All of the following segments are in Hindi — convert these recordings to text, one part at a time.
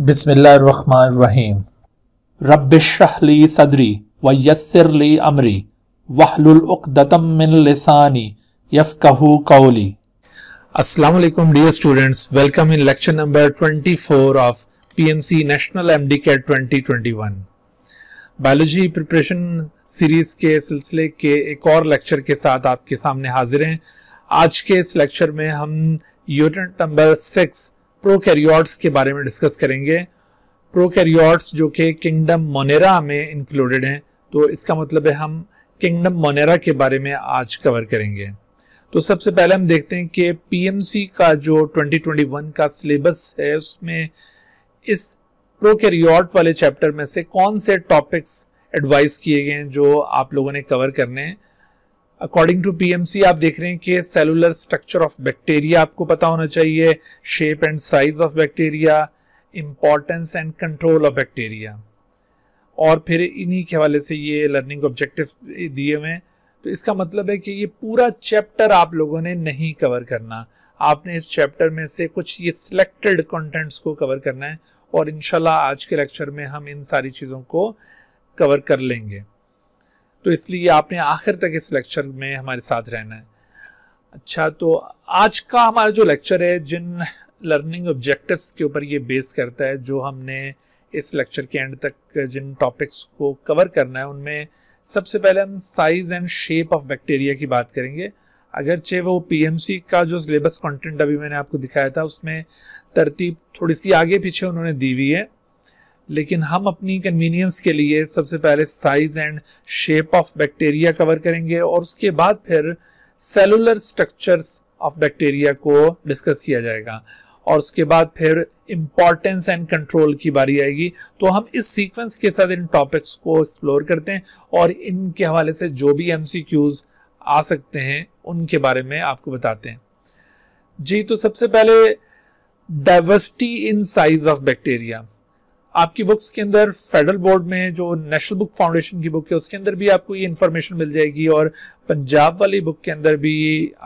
बिस्मिल्लाहिर्रहमानिर्रहीम रबली सदरी व यस्सिरली अमरी वहलुल उक्दतम मिन लिसानी यफ़ू कौली अस्सलाम वालेकुम dear students welcome in lecture number 24 of PMC national MD CAT 2021 biology preparation series के सिलसिले के एक और लेक्चर के साथ आपके सामने हाजिर हैं आज के इस लेक्चर में हम यूनिट नंबर सिक्स प्रोकैरियोट्स के बारे में डिस्कस करेंगे प्रोकैरियोट्स जो कि किंगडम मोनेरा में इंक्लूडेड हैं तो इसका मतलब है हम किंगडम मोनेरा के बारे में आज कवर करेंगे तो सबसे पहले हम देखते हैं कि पीएमसी का जो 2021 का सिलेबस है उसमें इस प्रोकैरियोट वाले चैप्टर में से कौन से टॉपिक्स एडवाइस किए गए हैं जो आप लोगों ने कवर करने हैं अकॉर्डिंग टू पीएमसी आप देख रहे हैं कि सेलुलर स्ट्रक्चर ऑफ बैक्टीरिया आपको पता होना चाहिए shape and size of bacteria importance and control of bacteria और फिर इन्हीं के हवाले से ये लर्निंग ऑब्जेक्टिव दिए हुए हैं तो इसका मतलब है कि ये पूरा चैप्टर आप लोगों ने नहीं कवर करना आपने इस चैप्टर में से कुछ ये सिलेक्टेड कंटेंट्स को कवर करना है और इनशाला आज के लेक्चर में हम इन सारी चीज़ों को कवर कर लेंगे तो इसलिए आपने आखिर तक इस लेक्चर में हमारे साथ रहना है अच्छा तो आज का हमारा जो लेक्चर है जिन लर्निंग ऑब्जेक्टिव्स के ऊपर ये बेस करता है जो हमने इस लेक्चर के एंड तक जिन टॉपिक्स को कवर करना है उनमें सबसे पहले हम size and shape of bacteria की बात करेंगे अगरचे वो पीएमसी का जो सिलेबस कंटेंट अभी मैंने आपको दिखाया था उसमें तरतीब थोड़ी सी आगे पीछे उन्होंने दी हुई है लेकिन हम अपनी कन्वीनियंस के लिए सबसे पहले size and shape of bacteria cover करेंगे और उसके बाद फिर सेलुलर स्ट्रक्चर्स ऑफ बैक्टीरिया को डिस्कस किया जाएगा और उसके बाद फिर इम्पॉर्टेंस एंड कंट्रोल की बारी आएगी तो हम इस सीक्वेंस के साथ इन टॉपिक्स को एक्सप्लोर करते हैं और इनके हवाले से जो भी एम आ सकते हैं उनके बारे में आपको बताते हैं जी तो सबसे पहले diversity in size of bacteria आपकी बुक्स के अंदर फेडरल बोर्ड में जो नेशनल बुक फाउंडेशन की बुक है उसके अंदर भी आपको ये इन्फॉर्मेशन मिल जाएगी और पंजाब वाली बुक के अंदर भी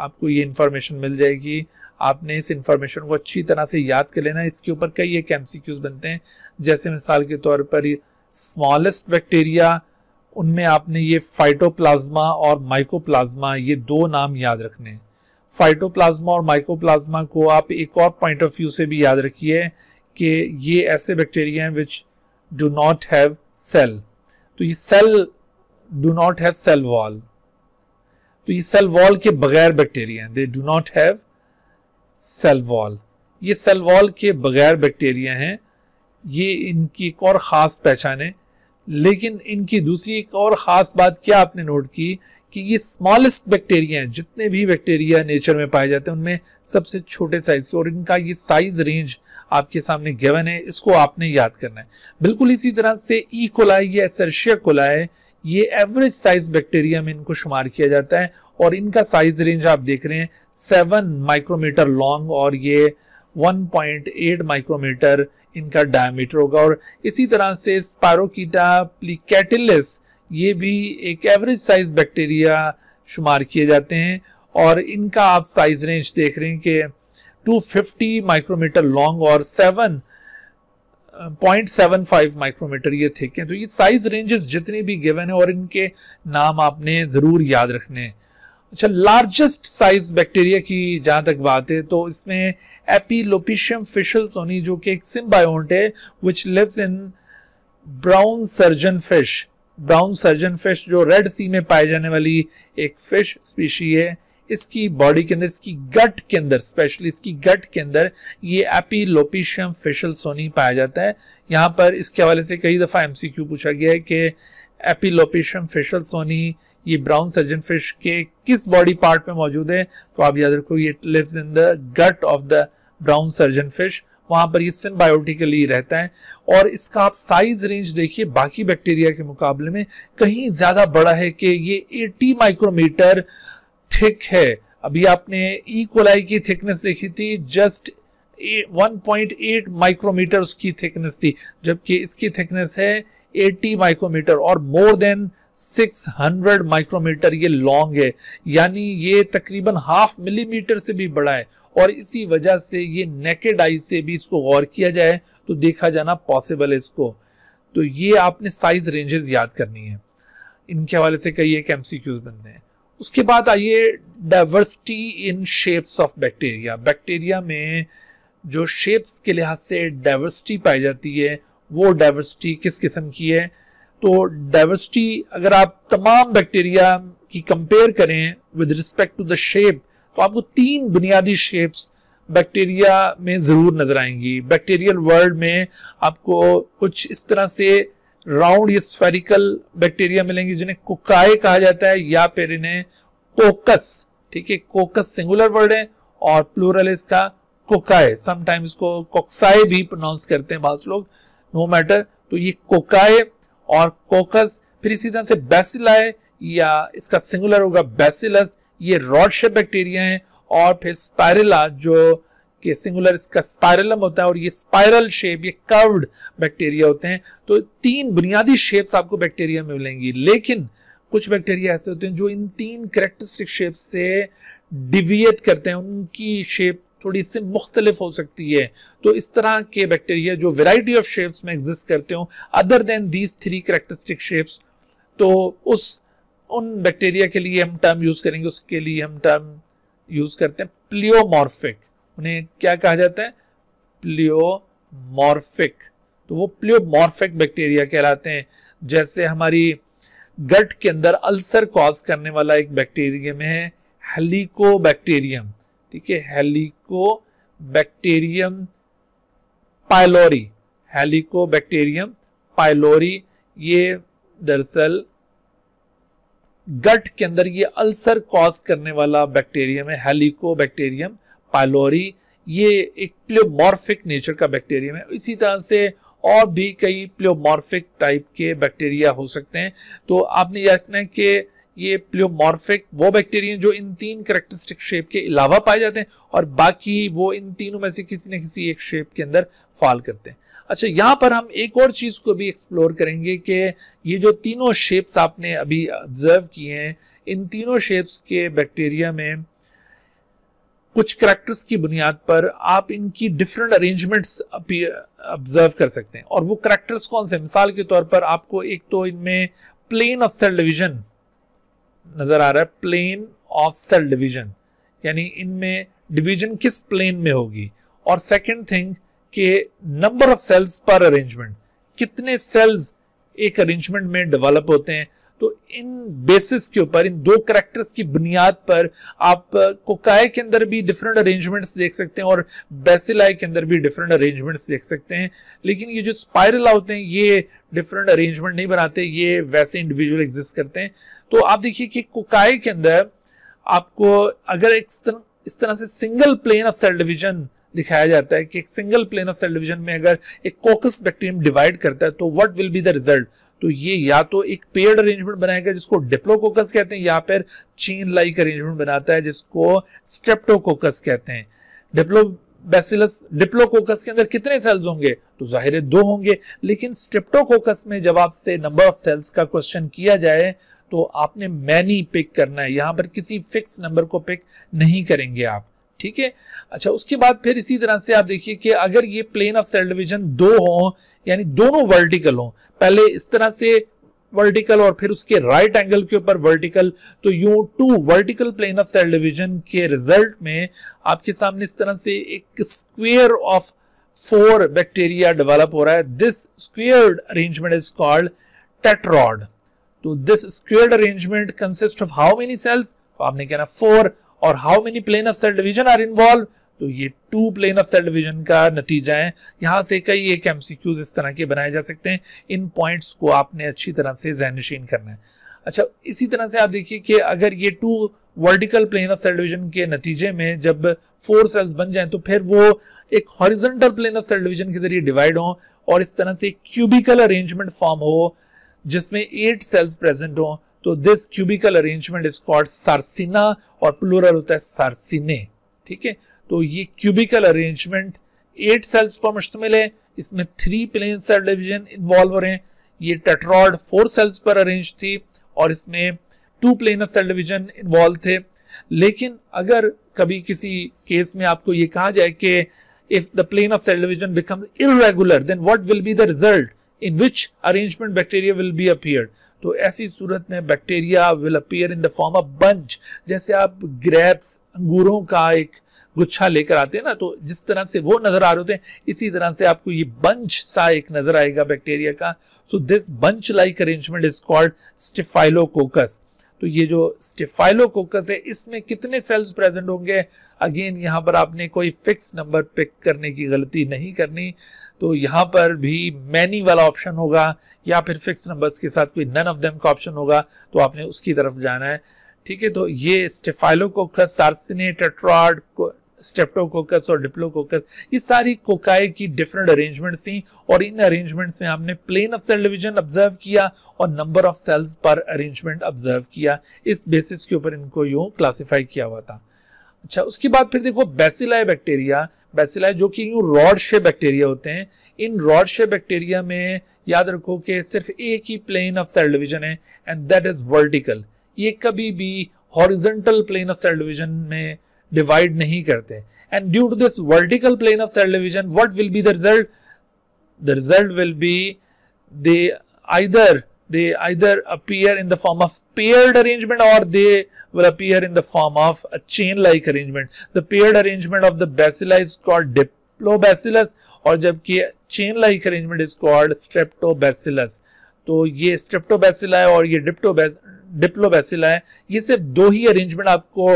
आपको ये इन्फॉर्मेशन मिल जाएगी आपने इस इन्फॉर्मेशन को अच्छी तरह से याद कर लेना इसके ऊपर कई एक एम बनते हैं जैसे मिसाल के तौर पर स्मॉलेस्ट बैक्टीरिया उनमें आपने ये फाइटोप्लाज्मा और माइकोप्लाज्मा ये दो नाम याद रखने हैं फाइटोप्लाज्मा और माइकोप्लाज्मा को आप एक और पॉइंट ऑफ व्यू से भी याद रखिए कि ये ऐसे बैक्टीरिया हैं which do not have cell तो ये cell do not have cell wall तो ये सेल वॉल के बगैर बैक्टीरिया हैं they do not have cell wall ये सेल वॉल के बगैर बैक्टीरिया हैं ये इनकी एक और ख़ास पहचान है लेकिन इनकी दूसरी एक और ख़ास बात क्या आपने नोट की कि ये स्मॉलेस्ट बैक्टीरिया हैं जितने भी बैक्टीरिया नेचर में पाए जाते हैं उनमें सबसे छोटे साइज के और इनका ये साइज रेंज आपके सामने गेवन है इसको आपने याद करना है बिल्कुल इसी तरह से ई e. कोलाई या सर्शिया कोलाई ये एवरेज साइज बैक्टीरिया में इनको शुमार किया जाता है और इनका साइज रेंज आप देख रहे हैं सेवन माइक्रोमीटर लॉन्ग और ये 1.8 माइक्रोमीटर इनका डायमीटर होगा और इसी तरह से स्पारोकीटा प्लीकेटिलिस ये भी एक एवरेज साइज बैक्टीरिया शुमार किए जाते हैं और इनका आप साइज रेंज देख रहे हैं कि 250 माइक्रोमीटर लॉन्ग और 7.75 माइक्रोमीटर ये थिक हैं तो ये साइज रेंजेस जितने भी गिवन है और इनके नाम आपने ज़रूर याद रखने अच्छा लार्जेस्ट साइज बैक्टीरिया की जहां तक बात है तो इसमें एपीलोपिशियम फिशल सोनी जो कि एक सिम्बायट है which lives in brown surgeon fish brown surgeon fish जो रेड सी में पाई जाने वाली एक फिश स्पीशी है इसकी बॉडी के अंदर इसकी गट के अंदर स्पेशली इसकी गट के अंदर ये एपीलोपिशियम फेशल सोनी पाया जाता है यहाँ पर इसके हवाले से कई दफ़ा एमसीक्यू पूछा गया है कि एपीलोपिशियम फेशल सोनी ये ब्राउन सर्जन फिश के किस बॉडी पार्ट में मौजूद है तो आप याद रखो ये lives in the gut of the brown surgeon fish वहां पर ये सिम्बायोटिकली रहता है और इसका आप साइज रेंज देखिए बाकी बैक्टीरिया के मुकाबले में कहीं ज़्यादा बड़ा है कि ये 80 माइक्रोमीटर थिक है अभी आपने ई कोलाई की थिकनेस देखी थी जस्ट 1.8 माइक्रोमीटर उसकी थिकनेस थी जबकि इसकी थिकनेस है 80 माइक्रोमीटर और मोर देन 600 माइक्रोमीटर ये लॉन्ग है यानी ये तकरीबन हाफ मिलीमीटर से भी बड़ा है और इसी वजह से ये नेकेड आई से भी इसको गौर किया जाए तो देखा जाना पॉसिबल है इसको तो ये आपने साइज रेंजेस याद करनी है इनके हवाले से कई एक एमसीक्यूज बनते हैं उसके बाद आइए diversity in shapes of bacteria bacteria में जो शेप्स के लिहाज से डाइवर्सिटी पाई जाती है वो डाइवर्सिटी किस किस्म की है तो डाइवर्सिटी अगर आप तमाम बैक्टीरिया की कंपेयर करें with respect to the shape तो आपको तीन बुनियादी शेप्स बैक्टीरिया में ज़रूर नज़र आएंगी बैक्टीरियल वर्ल्ड में आपको कुछ इस तरह से राउंड या स्फेरिकल बैक्टीरिया मिलेंगी जिन्हें कुकाए कहा जाता है या फिर इन्हें कोकस ठीक है कोकस सिंगुलर वर्ड है और प्लूरल इसका कोकाए समटाइम्स को कोक्साए भी प्रोनाउंस करते हैं बहुत लोग नो मैटर तो ये कोकाए और कोकस फिर इसी तरह से बेसिलाए या इसका सिंगुलर होगा बेसिलस ये रॉड शेप बैक्टीरिया है और फिर स्पायरला जो कि सिंगुलर इसका स्पायरलम होता है और ये स्पायरल शेप ये कर्व्ड बैक्टीरिया होते हैं तो तीन बुनियादी शेप्स आपको बैक्टीरिया में मिलेंगी लेकिन कुछ बैक्टीरिया ऐसे होते हैं जो इन तीन करेक्टरिस्टिक शेप से डिविएट करते हैं उनकी शेप थोड़ी सी मुख्तलिफ हो सकती है तो इस तरह के बैक्टीरिया जो वेराइटी ऑफ शेप्स में एग्जिस्ट करते हो other than these three characteristic shapes तो उस उन बैक्टीरिया के लिए हम टर्म यूज करेंगे उसके लिए हम टर्म यूज करते हैं प्लियोमॉर्फिक उन्हें क्या कहा जाता है प्लियोमॉर्फिक तो वो प्लियोमॉर्फिक बैक्टीरिया कहलाते हैं जैसे हमारी गट के अंदर अल्सर कॉज करने वाला एक बैक्टीरिया में है हेलिको बैक्टीरियम ठीक है Helicobacterium pylori Helicobacterium pylori ये दरअसल गट के अंदर ये अल्सर कॉज करने वाला बैक्टीरियम है हेलिको बैक्टेरियम पाइलोरी ये एक प्लियोमॉर्फिक नेचर का बैक्टीरियम है इसी तरह से और भी कई प्लियोमॉर्फिक टाइप के बैक्टीरिया हो सकते हैं तो आपने याद रखना है कि ये प्लियोमॉर्फिक वो बैक्टीरिया जो इन तीन करेक्टरिस्टिक शेप के अलावा पाए जाते हैं और बाकी वो इन तीनों में से किसी न किसी एक शेप के अंदर फॉल करते हैं अच्छा यहाँ पर हम एक और चीज़ को भी एक्सप्लोर करेंगे कि ये जो तीनों शेप्स आपने अभी ऑब्जर्व किए हैं इन तीनों शेप्स के बैक्टीरिया में कुछ करेक्टर्स की बुनियाद पर आप इनकी डिफरेंट अरेंजमेंट्स ऑब्जर्व कर सकते हैं और वो करेक्टर्स कौन से मिसाल के तौर पर आपको एक तो इनमें प्लेन ऑफ सेल डिवीजन नज़र आ रहा है प्लेन ऑफ सेल डिवीजन यानी इनमें डिवीजन किस प्लेन में होगी और सेकंड थिंग कि नंबर ऑफ सेल्स पर अरेंजमेंट कितने सेल्स एक अरेंजमेंट में डेवलप होते हैं तो इन बेसिस के ऊपर इन दो करेक्टर्स की बुनियाद पर आप कोकाय uh, के अंदर भी डिफरेंट अरेंजमेंट्स देख सकते हैं और बेसिलाई के अंदर भी डिफरेंट अरेंजमेंट्स देख सकते हैं लेकिन ये जो स्पाइरल होते हैं ये डिफरेंट अरेंजमेंट नहीं बनाते ये वैसे इंडिविजुअल एग्जिस्ट करते हैं तो आप देखिए कि कोकाय के अंदर आपको अगर एक इस तरह से single plane of cell division दिखाया जाता है कि एक single plane of cell division में अगर एक कोकस बैक्टीरियम डिवाइड करता है तो what will be the result तो ये या तो एक पेयर्ड अरेंजमेंट बनाएगा जिसको डिप्लोकोकस कहते हैं या फिर चीन लाइक अरेंजमेंट बनाता है जिसको स्ट्रेप्टोकोकस कहते हैं डिप्लो बेसिलस डिप्लोकोकस के अंदर कितने सेल्स होंगे तो जाहिर है दो होंगे लेकिन स्ट्रेप्टोकोकस में जब आपसे नंबर ऑफ सेल्स का क्वेश्चन किया जाए तो आपने मैनी पिक करना है यहां पर किसी फिक्स नंबर को पिक नहीं करेंगे आप ठीक है अच्छा उसके बाद फिर इसी तरह से आप देखिए कि अगर ये प्लेन ऑफ सेल डिविजन दो हो यानी दोनों वर्टिकल हो पहले इस तरह से वर्टिकल और फिर उसके राइट right एंगल के ऊपर वर्टिकल तो you two vertical plane of cell division के रिजल्ट में आपके सामने इस तरह से एक square of four bacteria develop हो रहा है this squared arrangement is called tetrad तो this squared arrangement consist of how many cells आपने कहना फोर और how many plane of cell division are involve तो ये two plane of cell division का नतीजा है यहां से कई एक एमसीक्यूज इस तरह के बनाए जा सकते हैं इन पॉइंट्स को आपने अच्छी तरह से जहनशीन करना है अच्छा इसी तरह से आप देखिए कि अगर ये two vertical plane of cell division के नतीजे में जब फोर सेल्स बन जाएं तो फिर वो एक horizontal plane of cell division के जरिए डिवाइड हो और इस तरह से क्यूबिकल अरेंजमेंट फॉर्म हो जिसमें एट सेल्स प्रेजेंट हों तो this cubical arrangement is called sarcina और प्लूरल होता है सार्सिने ठीक है तो ये क्यूबिकल अरेंजमेंट एट सेल्स पर मुश्तमिल है इसमें three plane cell division involve हो रहे हैं ये टेट्रॉड फोर सेल्स पर अरेंज थी और इसमें two plane of cell division involve थे लेकिन अगर कभी किसी केस में आपको ये कहा जाए कि if the plane of cell division become irregular then what will be the result in which arrangement bacteria will be appear तो ऐसी सूरत में bacteria will appear in the form of bunch जैसे आप ग्रेप्स अंगूरों का एक गुच्छा लेकर आते हैं ना तो जिस तरह से वो नजर आ रहे होते हैं इसी तरह से आपको ये बंच सा एक नजर आएगा बैक्टीरिया का सो this bunch like arrangement is called Staphylococcus तो ये जो स्टिफाइलोकोकस है इसमें कितने सेल्स प्रेजेंट होंगे अगेन यहां पर आपने कोई फिक्स नंबर पिक करने की गलती नहीं करनी तो यहां पर भी मैनी वाला ऑप्शन होगा या फिर फिक्स नंबर्स के साथ कोई नन ऑफ देम का ऑप्शन होगा तो आपने उसकी तरफ जाना है ठीक है तो ये स्टेफाइलोकोकस सार्सिनेट टेट्रॉड स्टेप्टोकोकस और डिप्लोकोकस ये सारी कोकाए की डिफरेंट अरेंजमेंट्स थी और इन अरेंजमेंट्स में हमने plane of cell division observe किया और नंबर ऑफ सेल्स पर अरेंजमेंट ऑब्जर्व किया इस बेसिस के ऊपर इनको यूं क्लासिफाई किया हुआ था अच्छा उसके बाद फिर देखो बेसिलाई बैक्टीरिया बैसिलाय जो कि यूँ रॉड शेप बैक्टीरिया होते हैं इन रॉड शेप बैक्टीरिया में याद रखो कि सिर्फ एक ही प्लेन ऑफ सेल डिवीजन है एंड दैट इज वर्टिकल ये कभी भी horizontal plane of cell division में डिवाइड नहीं करते and due to this vertical plane of cell division what will be the result the result will be they either they either appear in the form of paired arrangement or they will appear in the form of a chain-like arrangement. The paired arrangement of the bacilli is called diplobacillus or jabki chain-like arrangement is called streptobacillus. to ye streptobacilli और ये diplobacilli ye sirf do hi arrangement aapko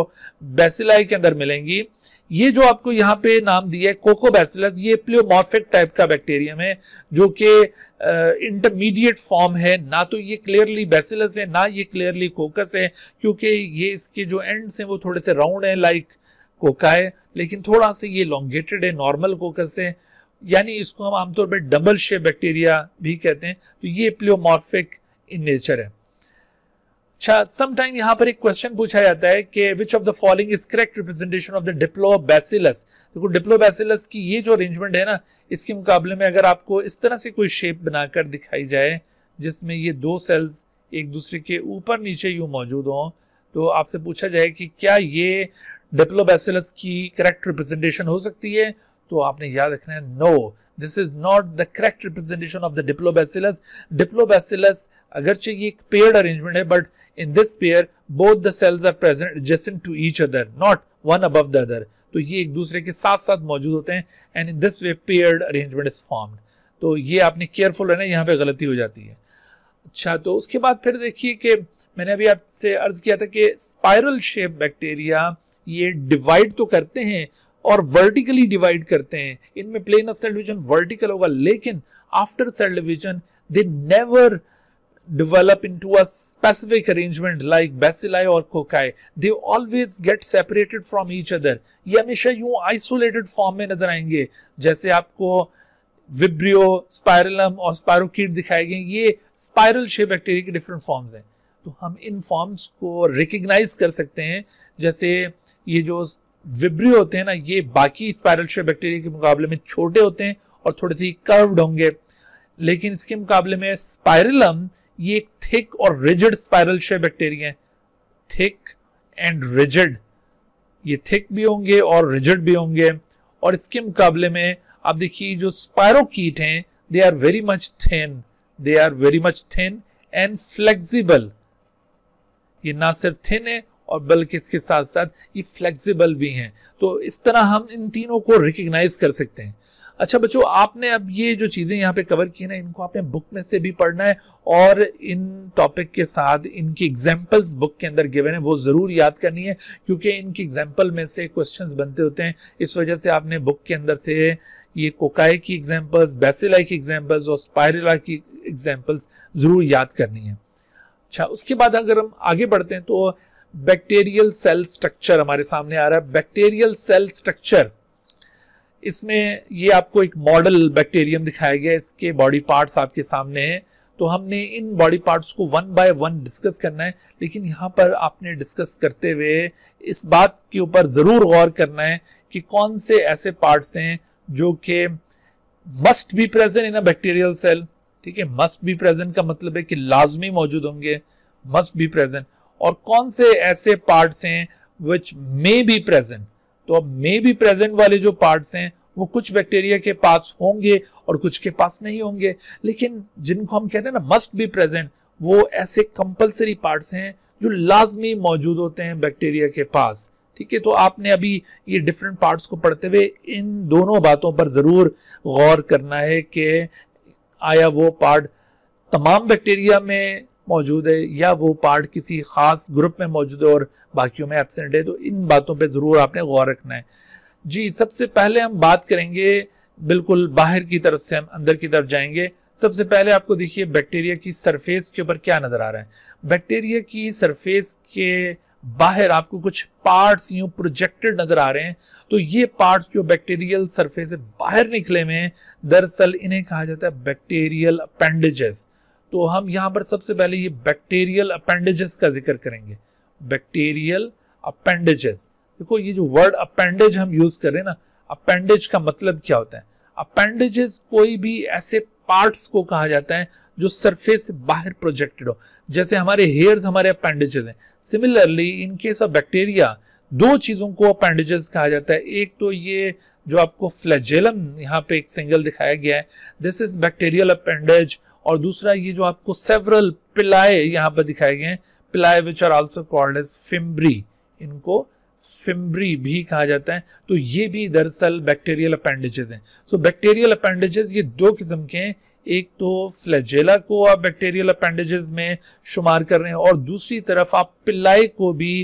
bacilli ke andar milengi ये जो आपको यहाँ पे नाम दिया है कोकोबैसिलस ये प्लियोमॉर्फिक टाइप का बैक्टीरियम है जो कि इंटरमीडिएट फॉर्म है ना तो ये क्लियरली बेसिलस है ना ये क्लियरली कोकस है क्योंकि ये इसके जो एंड्स हैं वो थोड़े से राउंड हैं लाइक कोका है लेकिन थोड़ा सा ये लॉन्गेटेड है नॉर्मल कोकस है यानी इसको हम आमतौर पर डबल शेप बैक्टीरिया भी कहते हैं तो ये प्लियोमॉर्फिक इन नेचर है अच्छा समटाइम यहाँ पर एक क्वेश्चन पूछा जाता है कि which of the following is correct representation of the diplobacillus देखो डिप्लो बैसिलस की ये जो अरेंजमेंट है ना इसके मुकाबले में अगर आपको इस तरह से कोई शेप बनाकर दिखाई जाए जिसमें ये दो सेल्स एक दूसरे के ऊपर नीचे यूँ मौजूद हों तो आपसे पूछा जाए कि क्या ये डिप्लोबैसिलस की करेक्ट रिप्रेजेंटेशन हो सकती है तो आपने याद रखना है no this is not the correct representation of the diplo diplobacillus अगरचे ये एक पेड अरेंजमेंट है but in this pair both the cells are present adjacent to each other not one above the other तो ये एक दूसरे के साथ साथ मौजूद होते हैं and in this way paired arrangement is formed तो ये आपने केयरफुल रहना यहाँ पे गलती हो जाती है अच्छा तो उसके बाद फिर देखिए कि मैंने अभी आपसे अर्ज किया था कि स्पायरल शेप बैक्टीरिया ये डिवाइड तो करते हैं और वर्टिकली डिवाइड करते हैं इनमें plane of cell division vertical होगा लेकिन after cell division they never develop into a specific arrangement like bacilli or cocci. They always get separated from each other. ये हमेशा यूं isolated form में नजर आएंगे जैसे आपको विब्रियो स्पायरलम और स्पायरोकीट दिखाए गए ये स्पायरल शेप बैक्टीरिया के डिफरेंट फॉर्म्स हैं तो हम इन फॉर्म्स को रिकग्नाइज कर सकते हैं जैसे ये जो विब्रियो होते हैं ना ये बाकी स्पायरल शेप बैक्टीरिया के मुकाबले में छोटे होते हैं और थोड़े से कर्व्ड होंगे लेकिन इसके मुकाबले में स्पायरलम ये एक थिक और रिजिड स्पाइरल शे बैक्टीरिया है थिक एंड रिजिड ये थिक भी होंगे और रिजिड भी होंगे और इसके मुकाबले में आप देखिए जो स्पायरोट हैं they are very much thin they are very much thin and flexible ये ना सिर्फ थिन है और बल्कि इसके साथ साथ ये फ्लेक्सिबल भी हैं तो इस तरह हम इन तीनों को रिकग्नाइज कर सकते हैं अच्छा बच्चों आपने अब ये जो चीज़ें यहाँ पे कवर की ना इनको आपने बुक में से भी पढ़ना है और इन टॉपिक के साथ इनकी एग्जाम्पल्स बुक के अंदर गिवन है वो ज़रूर याद करनी है क्योंकि इनकी एग्जाम्पल में से क्वेश्चन बनते होते हैं इस वजह से आपने बुक के अंदर से ये कोकाई की एग्जाम्पल्स बेसिलाई की एग्जाम्पल्स और स्पायरला की एग्जाम्पल्स ज़रूर याद करनी है अच्छा उसके बाद अगर हम आगे बढ़ते हैं तो बैक्टीरियल सेल स्ट्रक्चर हमारे सामने आ रहा है बैक्टीरियल सेल स्ट्रक्चर इसमें ये आपको एक मॉडल बैक्टीरियम दिखाया गया इसके बॉडी पार्ट्स आपके सामने हैं तो हमने इन बॉडी पार्ट्स को वन बाय वन डिस्कस करना है लेकिन यहाँ पर आपने डिस्कस करते हुए इस बात के ऊपर ज़रूर गौर करना है कि कौन से ऐसे पार्ट्स हैं जो कि must be present in a bacterial cell ठीक है मस्ट बी प्रेजेंट का मतलब है कि लाजमी मौजूद होंगे मस्ट बी प्रेजेंट और कौन से ऐसे पार्ट्स हैं विच मे बी प्रेजेंट तो अब मे भी प्रेजेंट वाले जो पार्ट्स हैं वो कुछ बैक्टीरिया के पास होंगे और कुछ के पास नहीं होंगे लेकिन जिनको हम कहते हैं ना मस्ट बी प्रेजेंट वो ऐसे कंपलसरी पार्ट्स हैं जो लाजमी मौजूद होते हैं बैक्टीरिया के पास ठीक है तो आपने अभी ये डिफरेंट पार्ट्स को पढ़ते हुए इन दोनों बातों पर ज़रूर गौर करना है कि आया वो पार्ट तमाम बैक्टीरिया में मौजूद है या वो पार्ट किसी ख़ास ग्रुप में मौजूद है और बाकियों में एबसेंट है तो इन बातों पर ज़रूर आपने गौर रखना है जी सबसे पहले हम बात करेंगे बिल्कुल बाहर की तरफ से हम अंदर की तरफ जाएंगे सबसे पहले आपको देखिए बैक्टीरिया की सरफेस के ऊपर क्या नज़र आ रहा है बैक्टीरिया की सरफेस के बाहर आपको कुछ पार्ट्स यू प्रोजेक्टेड नज़र आ रहे हैं तो ये पार्ट्स जो बैक्टीरियल सरफेस से बाहर निकले हुए हैं दरअसल इन्हें कहा जाता है बैक्टीरियल अपेंडेजेस तो हम यहाँ पर सबसे पहले ये बैक्टीरियल अपेंडेजेस का जिक्र करेंगे बैक्टीरियल अपेंडेजेस देखो ये जो वर्ड अपेंडेज हम यूज कर रहे हैं ना अपेंडेज का मतलब क्या होता है अपेंडेजेस कोई भी ऐसे पार्ट्स को कहा जाता है जो सरफेस से बाहर प्रोजेक्टेड हो जैसे हमारे हेयर्स हमारे अपेंडेजेस हैं similarly in case of bacteria दो चीज़ों को अपेंडेजेस कहा जाता है एक तो ये जो आपको फ्लैजेलम यहाँ पे एक सिंगल दिखाया गया है दिस इज बैक्टीरियल अपेंडेज और दूसरा ये जो आपको सेवरल पिलाए यहाँ पर दिखाए गए हैं pili which are also called as fimbriae इनको फिम्ब्री भी कहा जाता है तो ये भी दरअसल बैक्टीरियल अपेंडेजेस हैं सो बैक्टीरियल अपेंडेजेस ये दो किस्म के हैं एक तो फ्लैजेला को आप बैक्टीरियल अपेंडेजेस में शुमार कर रहे हैं और दूसरी तरफ आप पिलाई को भी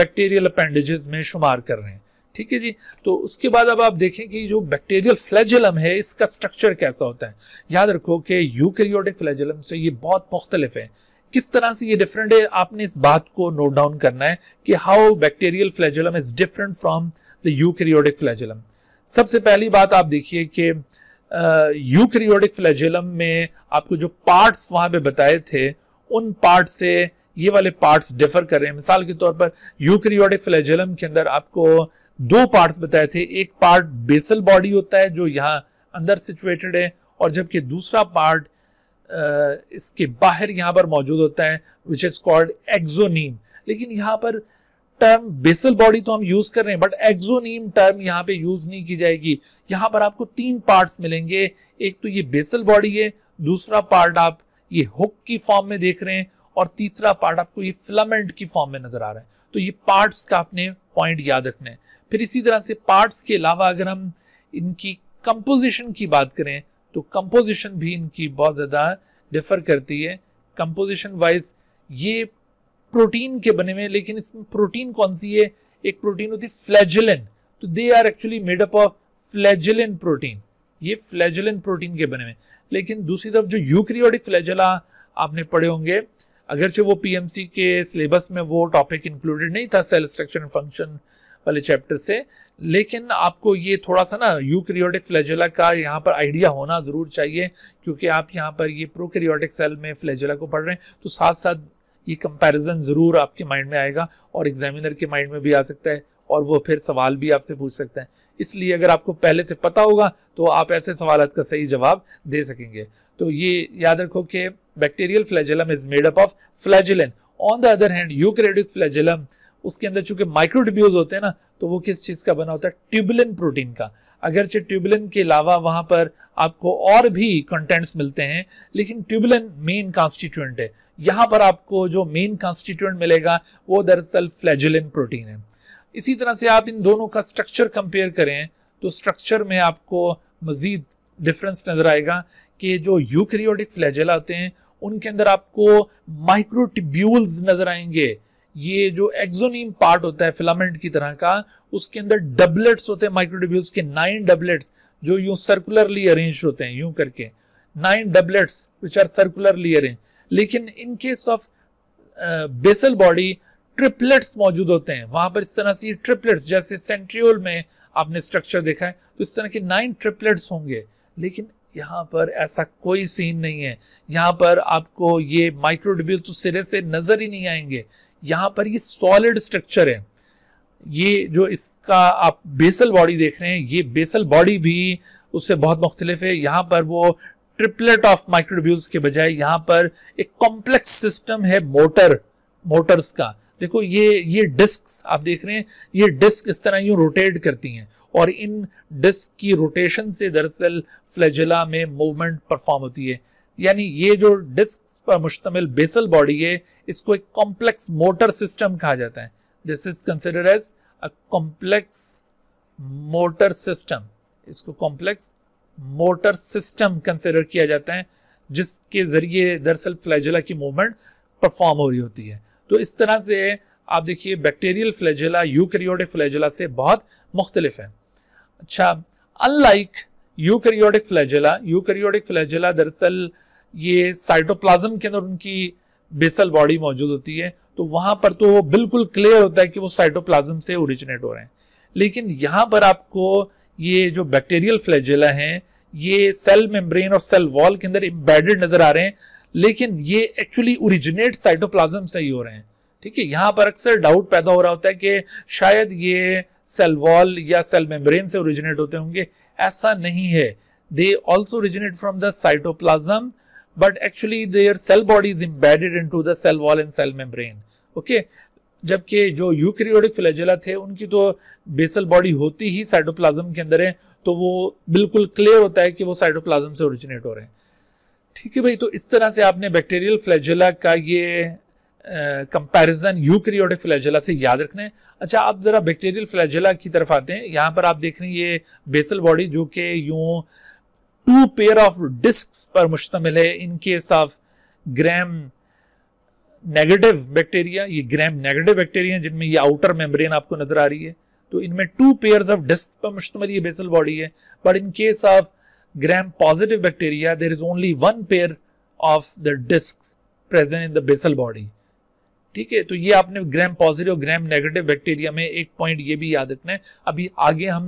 बैक्टीरियल अपेंडेजेस में शुमार कर रहे हैं ठीक है जी तो उसके बाद अब आप देखें कि जो बैक्टीरियल फ्लैजलम है इसका स्ट्रक्चर कैसा होता है याद रखो कि यूकैरियोटिक फ्लैजलम से ये बहुत मुख्तलिफ है किस तरह से ये डिफरेंट है आपने इस बात को नोट डाउन करना है कि how bacterial flagellum is different from the eukaryotic flagellum सबसे पहली बात आप देखिए कि यूकैरियोटिक फ्लैजलम में आपको जो पार्ट्स वहां पे बताए थे उन पार्ट से ये वाले पार्ट्स डिफर कर रहे हैं मिसाल के तौर पर यूकैरियोटिक फ्लैजिलम के अंदर आपको दो पार्ट्स बताए थे एक पार्ट बेसल बॉडी होता है जो यहाँ अंदर सिचुएटेड है और जबकि दूसरा पार्ट इसके बाहर यहाँ पर मौजूद होता है विच इज कॉल्ड एक्जोनीम लेकिन यहाँ पर टर्म बेसल बॉडी तो हम यूज कर रहे हैं बट एक्जोनीम टर्म यहाँ पे यूज नहीं की जाएगी यहाँ पर आपको तीन पार्ट्स मिलेंगे एक तो ये बेसल बॉडी है दूसरा पार्ट आप ये हुक की फॉर्म में देख रहे हैं और तीसरा पार्ट आपको ये फिलामेंट की फॉर्म में नजर आ रहा है तो ये पार्ट्स का आपने पॉइंट याद रखना है फिर इसी तरह से पार्ट्स के अलावा अगर हम इनकी कंपोजिशन की बात करें तो कंपोजिशन भी इनकी बहुत ज़्यादा डिफर करती है कंपोजिशन वाइज ये प्रोटीन के बने हुए लेकिन इसमें प्रोटीन कौन सी है एक प्रोटीन होती है फ्लैजिलिन तो they are actually made up of flagellin protein ये फ्लैजिलिन प्रोटीन के बने हुए लेकिन दूसरी तरफ जो यूक्रियोटिक फ्लैजला आपने पढ़े होंगे अगरचे वो पीएमसी के सिलेबस में वो टॉपिक इंक्लूडेड नहीं था सेल स्ट्रक्चर एंड फंक्शन वाले चैप्टर से लेकिन आपको ये थोड़ा सा ना यूक्रियोटिक फ्लैजेला का यहाँ पर आइडिया होना ज़रूर चाहिए क्योंकि आप यहाँ पर ये प्रोक्रियोटिक सेल में फ्लैजेला को पढ़ रहे हैं तो साथ साथ ये कंपैरिजन ज़रूर आपके माइंड में आएगा और एग्जामिनर के माइंड में भी आ सकता है और वो फिर सवाल भी आपसे पूछ सकते हैं इसलिए अगर आपको पहले से पता होगा तो आप ऐसे सवाल का सही जवाब दे सकेंगे तो ये याद रखो कि bacterial flagellum is made up of flagellin on the other hand eukaryotic flagellum उसके अंदर चूंकि माइक्रोटिब्यूल्स होते हैं ना तो वो किस चीज़ का बना होता है ट्यूबुलिन प्रोटीन का अगरचे ट्यूबुलिन के अलावा वहाँ पर आपको और भी कंटेंट्स मिलते हैं लेकिन ट्यूबुलिन मेन कॉन्स्टिट्यूंट है यहाँ पर आपको जो मेन कॉन्स्टिट्यूंट मिलेगा वो दरअसल फ्लैजुलिन प्रोटीन है इसी तरह से आप इन दोनों का स्ट्रक्चर कंपेयर करें तो स्ट्रक्चर में आपको मज़ीद डिफरेंस नज़र आएगा कि जो यूक्रियोटिक फ्लैजेला होते हैं उनके अंदर आपको माइक्रोटिब्यूल्स नज़र आएंगे ये जो एक्सोनीम पार्ट होता है फिलामेंट की तरह का उसके अंदर डबलेट्स होते हैं माइक्रोट्यूब्यूल्स के नाइन डबलेट्स जो यूं सर्कुलरली अरेंज होते हैं यूं करके nine doublets which are circularly arrange लेकिन in case of basal body triplets मौजूद होते हैं वहां पर इस तरह से ये ट्रिपलेट्स जैसे सेंट्रियोल में आपने स्ट्रक्चर देखा है तो इस तरह के नाइन ट्रिपलेट्स होंगे लेकिन यहाँ पर ऐसा कोई सीन नहीं है यहाँ पर आपको ये माइक्रोडिब्यूल तो सिरे से नजर ही नहीं आएंगे यहाँ पर ये सॉलिड स्ट्रक्चर है ये जो इसका आप बेसल बॉडी देख रहे हैं ये बेसल बॉडी भी उससे बहुत मुख्तलिफ है यहाँ पर वो ट्रिपलेट ऑफ माइक्रोड्यूल्स के बजाय यहाँ पर एक कॉम्प्लेक्स सिस्टम है मोटर मोटर्स का देखो ये ये डिस्क आप देख रहे हैं ये डिस्क इस तरह यूँ रोटेट करती हैं और इन डिस्क की रोटेशन से दरअसल फ्लैजिला में मूवमेंट परफॉर्म होती है यानी ये जो डिस्क पर मुश्तमिल बेसल बॉडी है इसको एक कॉम्प्लेक्स मोटर सिस्टम कहा जाता है this is consider as a complex motor system इसको कॉम्प्लेक्स मोटर सिस्टम कंसिडर किया जाता है जिसके जरिए दरअसल फ्लैजिला की मूवमेंट परफॉर्म हो रही होती है तो इस तरह से आप देखिए बैक्टीरियल फ्लैजिला यूकैरियोटिक फ्लैजिला से बहुत मुख्तलिफ है अच्छा unlike eukaryotic flagella eukaryotic flagella दरअसल ये साइटोप्लाज्म के अंदर उनकी बेसल बॉडी मौजूद होती है तो वहां पर तो वो बिल्कुल क्लियर होता है कि वो साइटोप्लाज्म से ओरिजिनेट हो रहे हैं लेकिन यहां पर आपको ये जो बैक्टीरियल फ्लैजेला हैं ये सेल मेम्ब्रेन और सेल वॉल के अंदर इम्बेडेड नजर आ रहे हैं लेकिन ये एक्चुअली ओरिजिनेट साइटोप्लाज्म से ही हो रहे हैं ठीक है यहां पर अक्सर डाउट पैदा हो रहा होता है कि शायद ये सेल वॉल या सेल मेम्ब्रेन से ओरिजिनेट होते होंगे ऐसा नहीं है they also originate from the cytoplasm but actually their cell body is embedded into the cell wall and cell membrane. Okay, जबकि जो यूक्रियोटिक फ्लैजेला थे उनकी तो बेसल बॉडी होती ही साइटोप्लाज्म के अंदर है तो वो बिल्कुल क्लियर होता है कि वो साइटोप्लाज्म से ओरिजिनेट हो रहे हैं ठीक है भाई तो इस तरह से आपने बैक्टीरियल फ्लैजेला का ये कंपैरिजन यूक्रियोटिक फ्लैजेला से याद रखना है अच्छा आप ज़रा बैक्टीरियल फ्लैजेला की तरफ आते हैं यहाँ पर आप देख रहे हैं ये बेसल बॉडी जो कि यूँ टू पेयर ऑफ डिस्क पर मुश्तमिल है in case of gram negative bacteria ये ग्रैम नेगेटिव बैक्टीरिया जिनमें ये आउटर मेम्ब्रेन आपको नजर आ रही है तो इनमें टू पेयर ऑफ डिस्क पर मुश्तमिल ये बेसल बॉडी है but in case of gram positive bacteria there is only one pair of the disc present in the basal body ठीक है तो ये आपने ग्राम पॉजिटिव और ग्राम नेगेटिव बैक्टीरिया में एक पॉइंट ये भी याद रखना है अभी आगे हम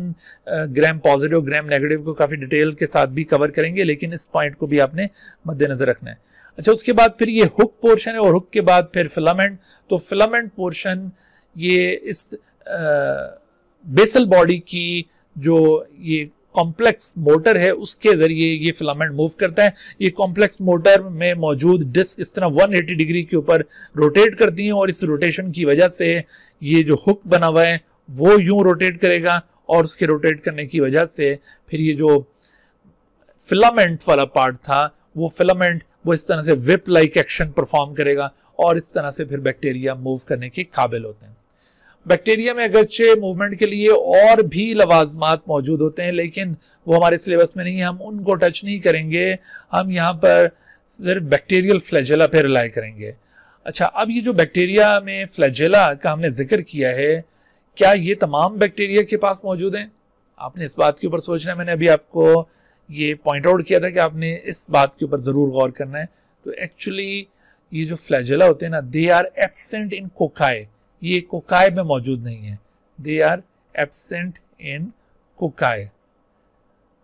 ग्राम पॉजिटिव और ग्राम नेगेटिव को काफ़ी डिटेल के साथ भी कवर करेंगे लेकिन इस पॉइंट को भी आपने मद्देनजर रखना है अच्छा उसके बाद फिर ये हुक पोर्शन है और हुक के बाद फिर फिलामेंट तो फिलामेंट पोर्शन ये इस आ, बेसल बॉडी की जो ये कॉम्प्लेक्स मोटर है उसके जरिए ये फिलामेंट मूव करता है ये कॉम्प्लेक्स मोटर में मौजूद डिस्क इस तरह 180 डिग्री के ऊपर रोटेट करती है और इस रोटेशन की वजह से ये जो हुक बना हुआ है वो यूं रोटेट करेगा और उसके रोटेट करने की वजह से फिर ये जो फिलामेंट वाला पार्ट था वो फिलामेंट वो इस तरह से विप लाइक एक्शन परफॉर्म करेगा और इस तरह से फिर बैक्टीरिया मूव करने के काबिल होते हैं बैक्टीरिया में अगरचे मूवमेंट के लिए और भी लवाजमात मौजूद होते हैं लेकिन वो हमारे सिलेबस में नहीं है हम उनको टच नहीं करेंगे हम यहाँ पर सिर्फ बैक्टीरियल फ्लैजेला पे रिलाई करेंगे अच्छा अब ये जो बैक्टीरिया में फ्लैजेला का हमने जिक्र किया है क्या ये तमाम बैक्टीरिया के पास मौजूद हैं आपने इस बात के ऊपर सोचना है मैंने अभी आपको ये पॉइंट आउट किया था कि आपने इस बात के ऊपर ज़रूर गौर करना है तो एक्चुअली ये जो फ्लैजेला होते हैं ना they are absent in cocci ये कोकाय में मौजूद नहीं है दे आर एबसेंट इन कोकाय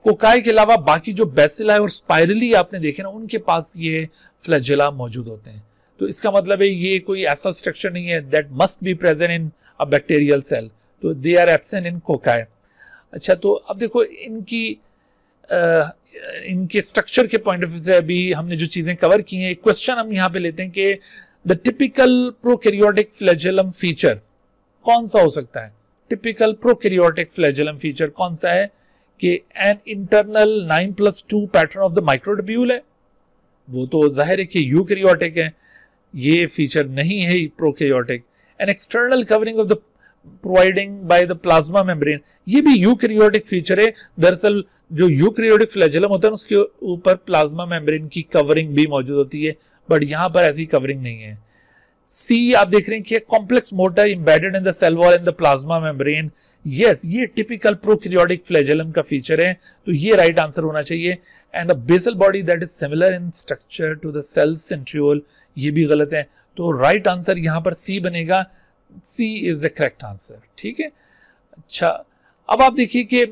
कोकाय के अलावा बाकी जो बेसिलाई और स्पायरली आपने देखे ना उनके पास ये फ्लैजिला मौजूद होते हैं तो इसका मतलब है ये कोई ऐसा स्ट्रक्चर नहीं है that must be present in a bacterial cell तो दे आर एबसेंट इन कोकाय अच्छा तो अब देखो इनकी आ, इनके स्ट्रक्चर के पॉइंट ऑफ व्यू से अभी हमने जो चीज़ें कवर की हैं एक क्वेश्चन हम यहाँ पे लेते हैं कि the typical prokaryotic flagellum feature कौन सा हो सकता है टिपिकल प्रोकैरियोटिक फ्लैजेलम फीचर कौन सा है कि an internal nine plus two pattern of the microtubule है वो तो जाहिर है कि यूकैरियोटिक है ये फीचर नहीं है prokaryotic an external covering of the providing by the plasma membrane ये भी यूकैरियोटिक फीचर है दरअसल जो यूकैरियोटिक फ्लैजेलम होता है उसके ऊपर प्लाज्मा मेम्ब्रेन की कवरिंग भी मौजूद होती है बट यहां पर ऐसी कवरिंग नहीं है सी आप देख रहे हैं कि complex motor embedded in the cell wall in the plasma membrane yes ये टिपिकल प्रोक्रियोटिक फ्लेजलम का फीचर है तो ये राइट right आंसर होना चाहिए and a basal body that is similar in structure to the cell's centriole ये भी गलत है तो राइट right आंसर यहां पर सी बनेगा C is the correct answer ठीक है अच्छा अब आप देखिए कि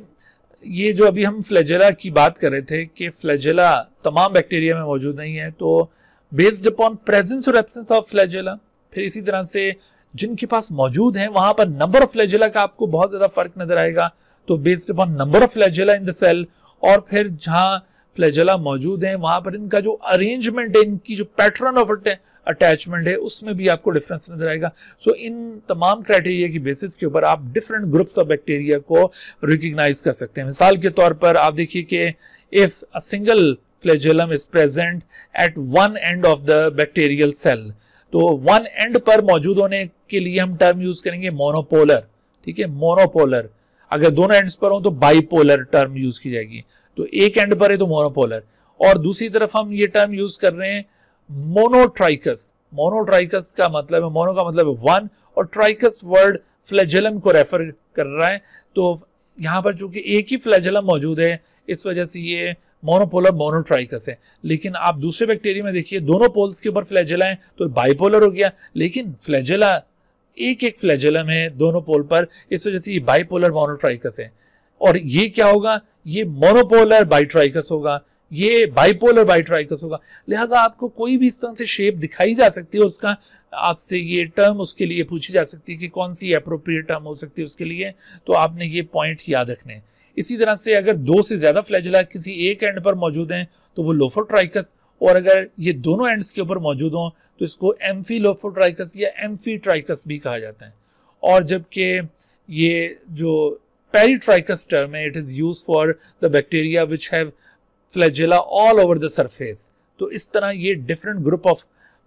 ये जो अभी हम फ्लेजेला की बात कर रहे थे कि फ्लेजेला तमाम बैक्टीरिया में मौजूद नहीं है तो बेस्ड अपॉन प्रेजेंस और एबसेंस ऑफ फ्लैजेला फिर इसी तरह से जिनके पास मौजूद है वहां पर नंबर ऑफ फ्लैजेला का आपको बहुत ज्यादा फर्क नजर आएगा तो based upon number of flagella in the cell और फिर जहां फ्लैजेला मौजूद है वहां पर इनका जो अरेंजमेंट है इनकी जो पैटर्न ऑफ अटैचमेंट है उसमें भी आपको डिफरेंस नजर आएगा सो so, इन तमाम क्राइटेरिया की बेसिस के ऊपर आप डिफरेंट ग्रुप्स ऑफ बैक्टीरिया को रिकग्नाइज कर सकते हैं मिसाल के तौर पर आप देखिए कि if a single flagellum is present at one end of the bacterial cell तो वन एंड पर मौजूद होने के लिए हम टर्म यूज करेंगे मोनोपोलर ठीक है मोनोपोलर अगर दोनों एंड्स पर हो तो बाईपोलर टर्म यूज की जाएगी तो एक एंड पर है तो मोनोपोलर और दूसरी तरफ हम ये टर्म यूज कर रहे हैं मोनोट्राइकस मोनोट्राइकस का मतलब है मोनो का मतलब वन और ट्राइकस वर्ड फ्लैजेलम को रेफर कर रहा है तो यहां पर चूंकि एक ही फ्लैजेलम मौजूद है इस वजह से ये मोनोपोलर मोनोट्राइकस है लेकिन आप दूसरे बैक्टीरिया में देखिए दोनों पोल्स के ऊपर फ्लैजेला है तो बाइपोलर हो गया लेकिन फ्लैजेला एक एक फ्लैजलम है दोनों पोल पर इस वजह से ये बाइपोलर मोनोट्राइकस है और ये क्या होगा ये मोनोपोलर बाइट्राइकस होगा ये बाइपोलर बाइट्राइकस होगा लिहाजा आपको कोई भी इस तरह से शेप दिखाई जा सकती है उसका आपसे ये टर्म उसके लिए पूछी जा सकती है कि कौन सी अप्रोप्रिएट टर्म हो सकती है उसके लिए तो आपने ये पॉइंट याद रखने हैं इसी तरह से अगर दो से ज़्यादा फ्लैजला किसी एक एंड पर मौजूद हैं तो वो लोफोट्राइकस और अगर ये दोनों एंड्स के ऊपर मौजूद हों तो इसको एम्फी लोफोट्राइकस या एम्फी ट्राइकस भी कहा जाता है और जबकि ये जो पेरीट्राइकस टर्म है it is use for the bacteria which have flagella all over the surface तो इस तरह ये डिफरेंट ग्रुप ऑफ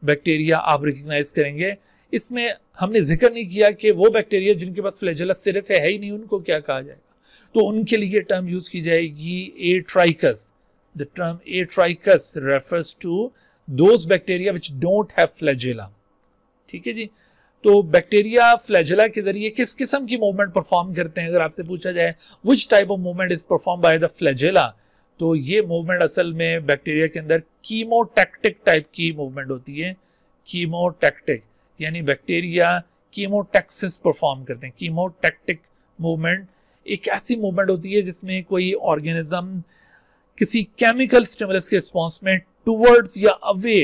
बैक्टीरिया आप रिकग्नाइज करेंगे इसमें हमने जिक्र नहीं किया कि वो बैक्टीरिया जिनके पास फ्लैजेला सिरे से है ही नहीं उनको क्या कहा जाएगा तो उनके लिए टर्म यूज की जाएगी atrichous the term atrichous refers to those bacteria which don't have flagella ठीक है जी तो बैक्टीरिया फ्लैजेला के जरिए किस किस्म की मूवमेंट परफॉर्म करते हैं अगर आपसे पूछा जाए which type of movement is perform by the flagella तो ये मूवमेंट असल में बैक्टीरिया के अंदर कीमोटैक्टिक टाइप की मूवमेंट होती है कीमोटैक्टिक यानी बैक्टीरिया कीमोटैक्सिस परफॉर्म करते हैं कीमोटैक्टिक मूवमेंट एक ऐसी मूवमेंट होती है जिसमें कोई ऑर्गेनिज्म किसी केमिकल स्टिमुलस के रिस्पॉन्स में टूवर्ड्स या away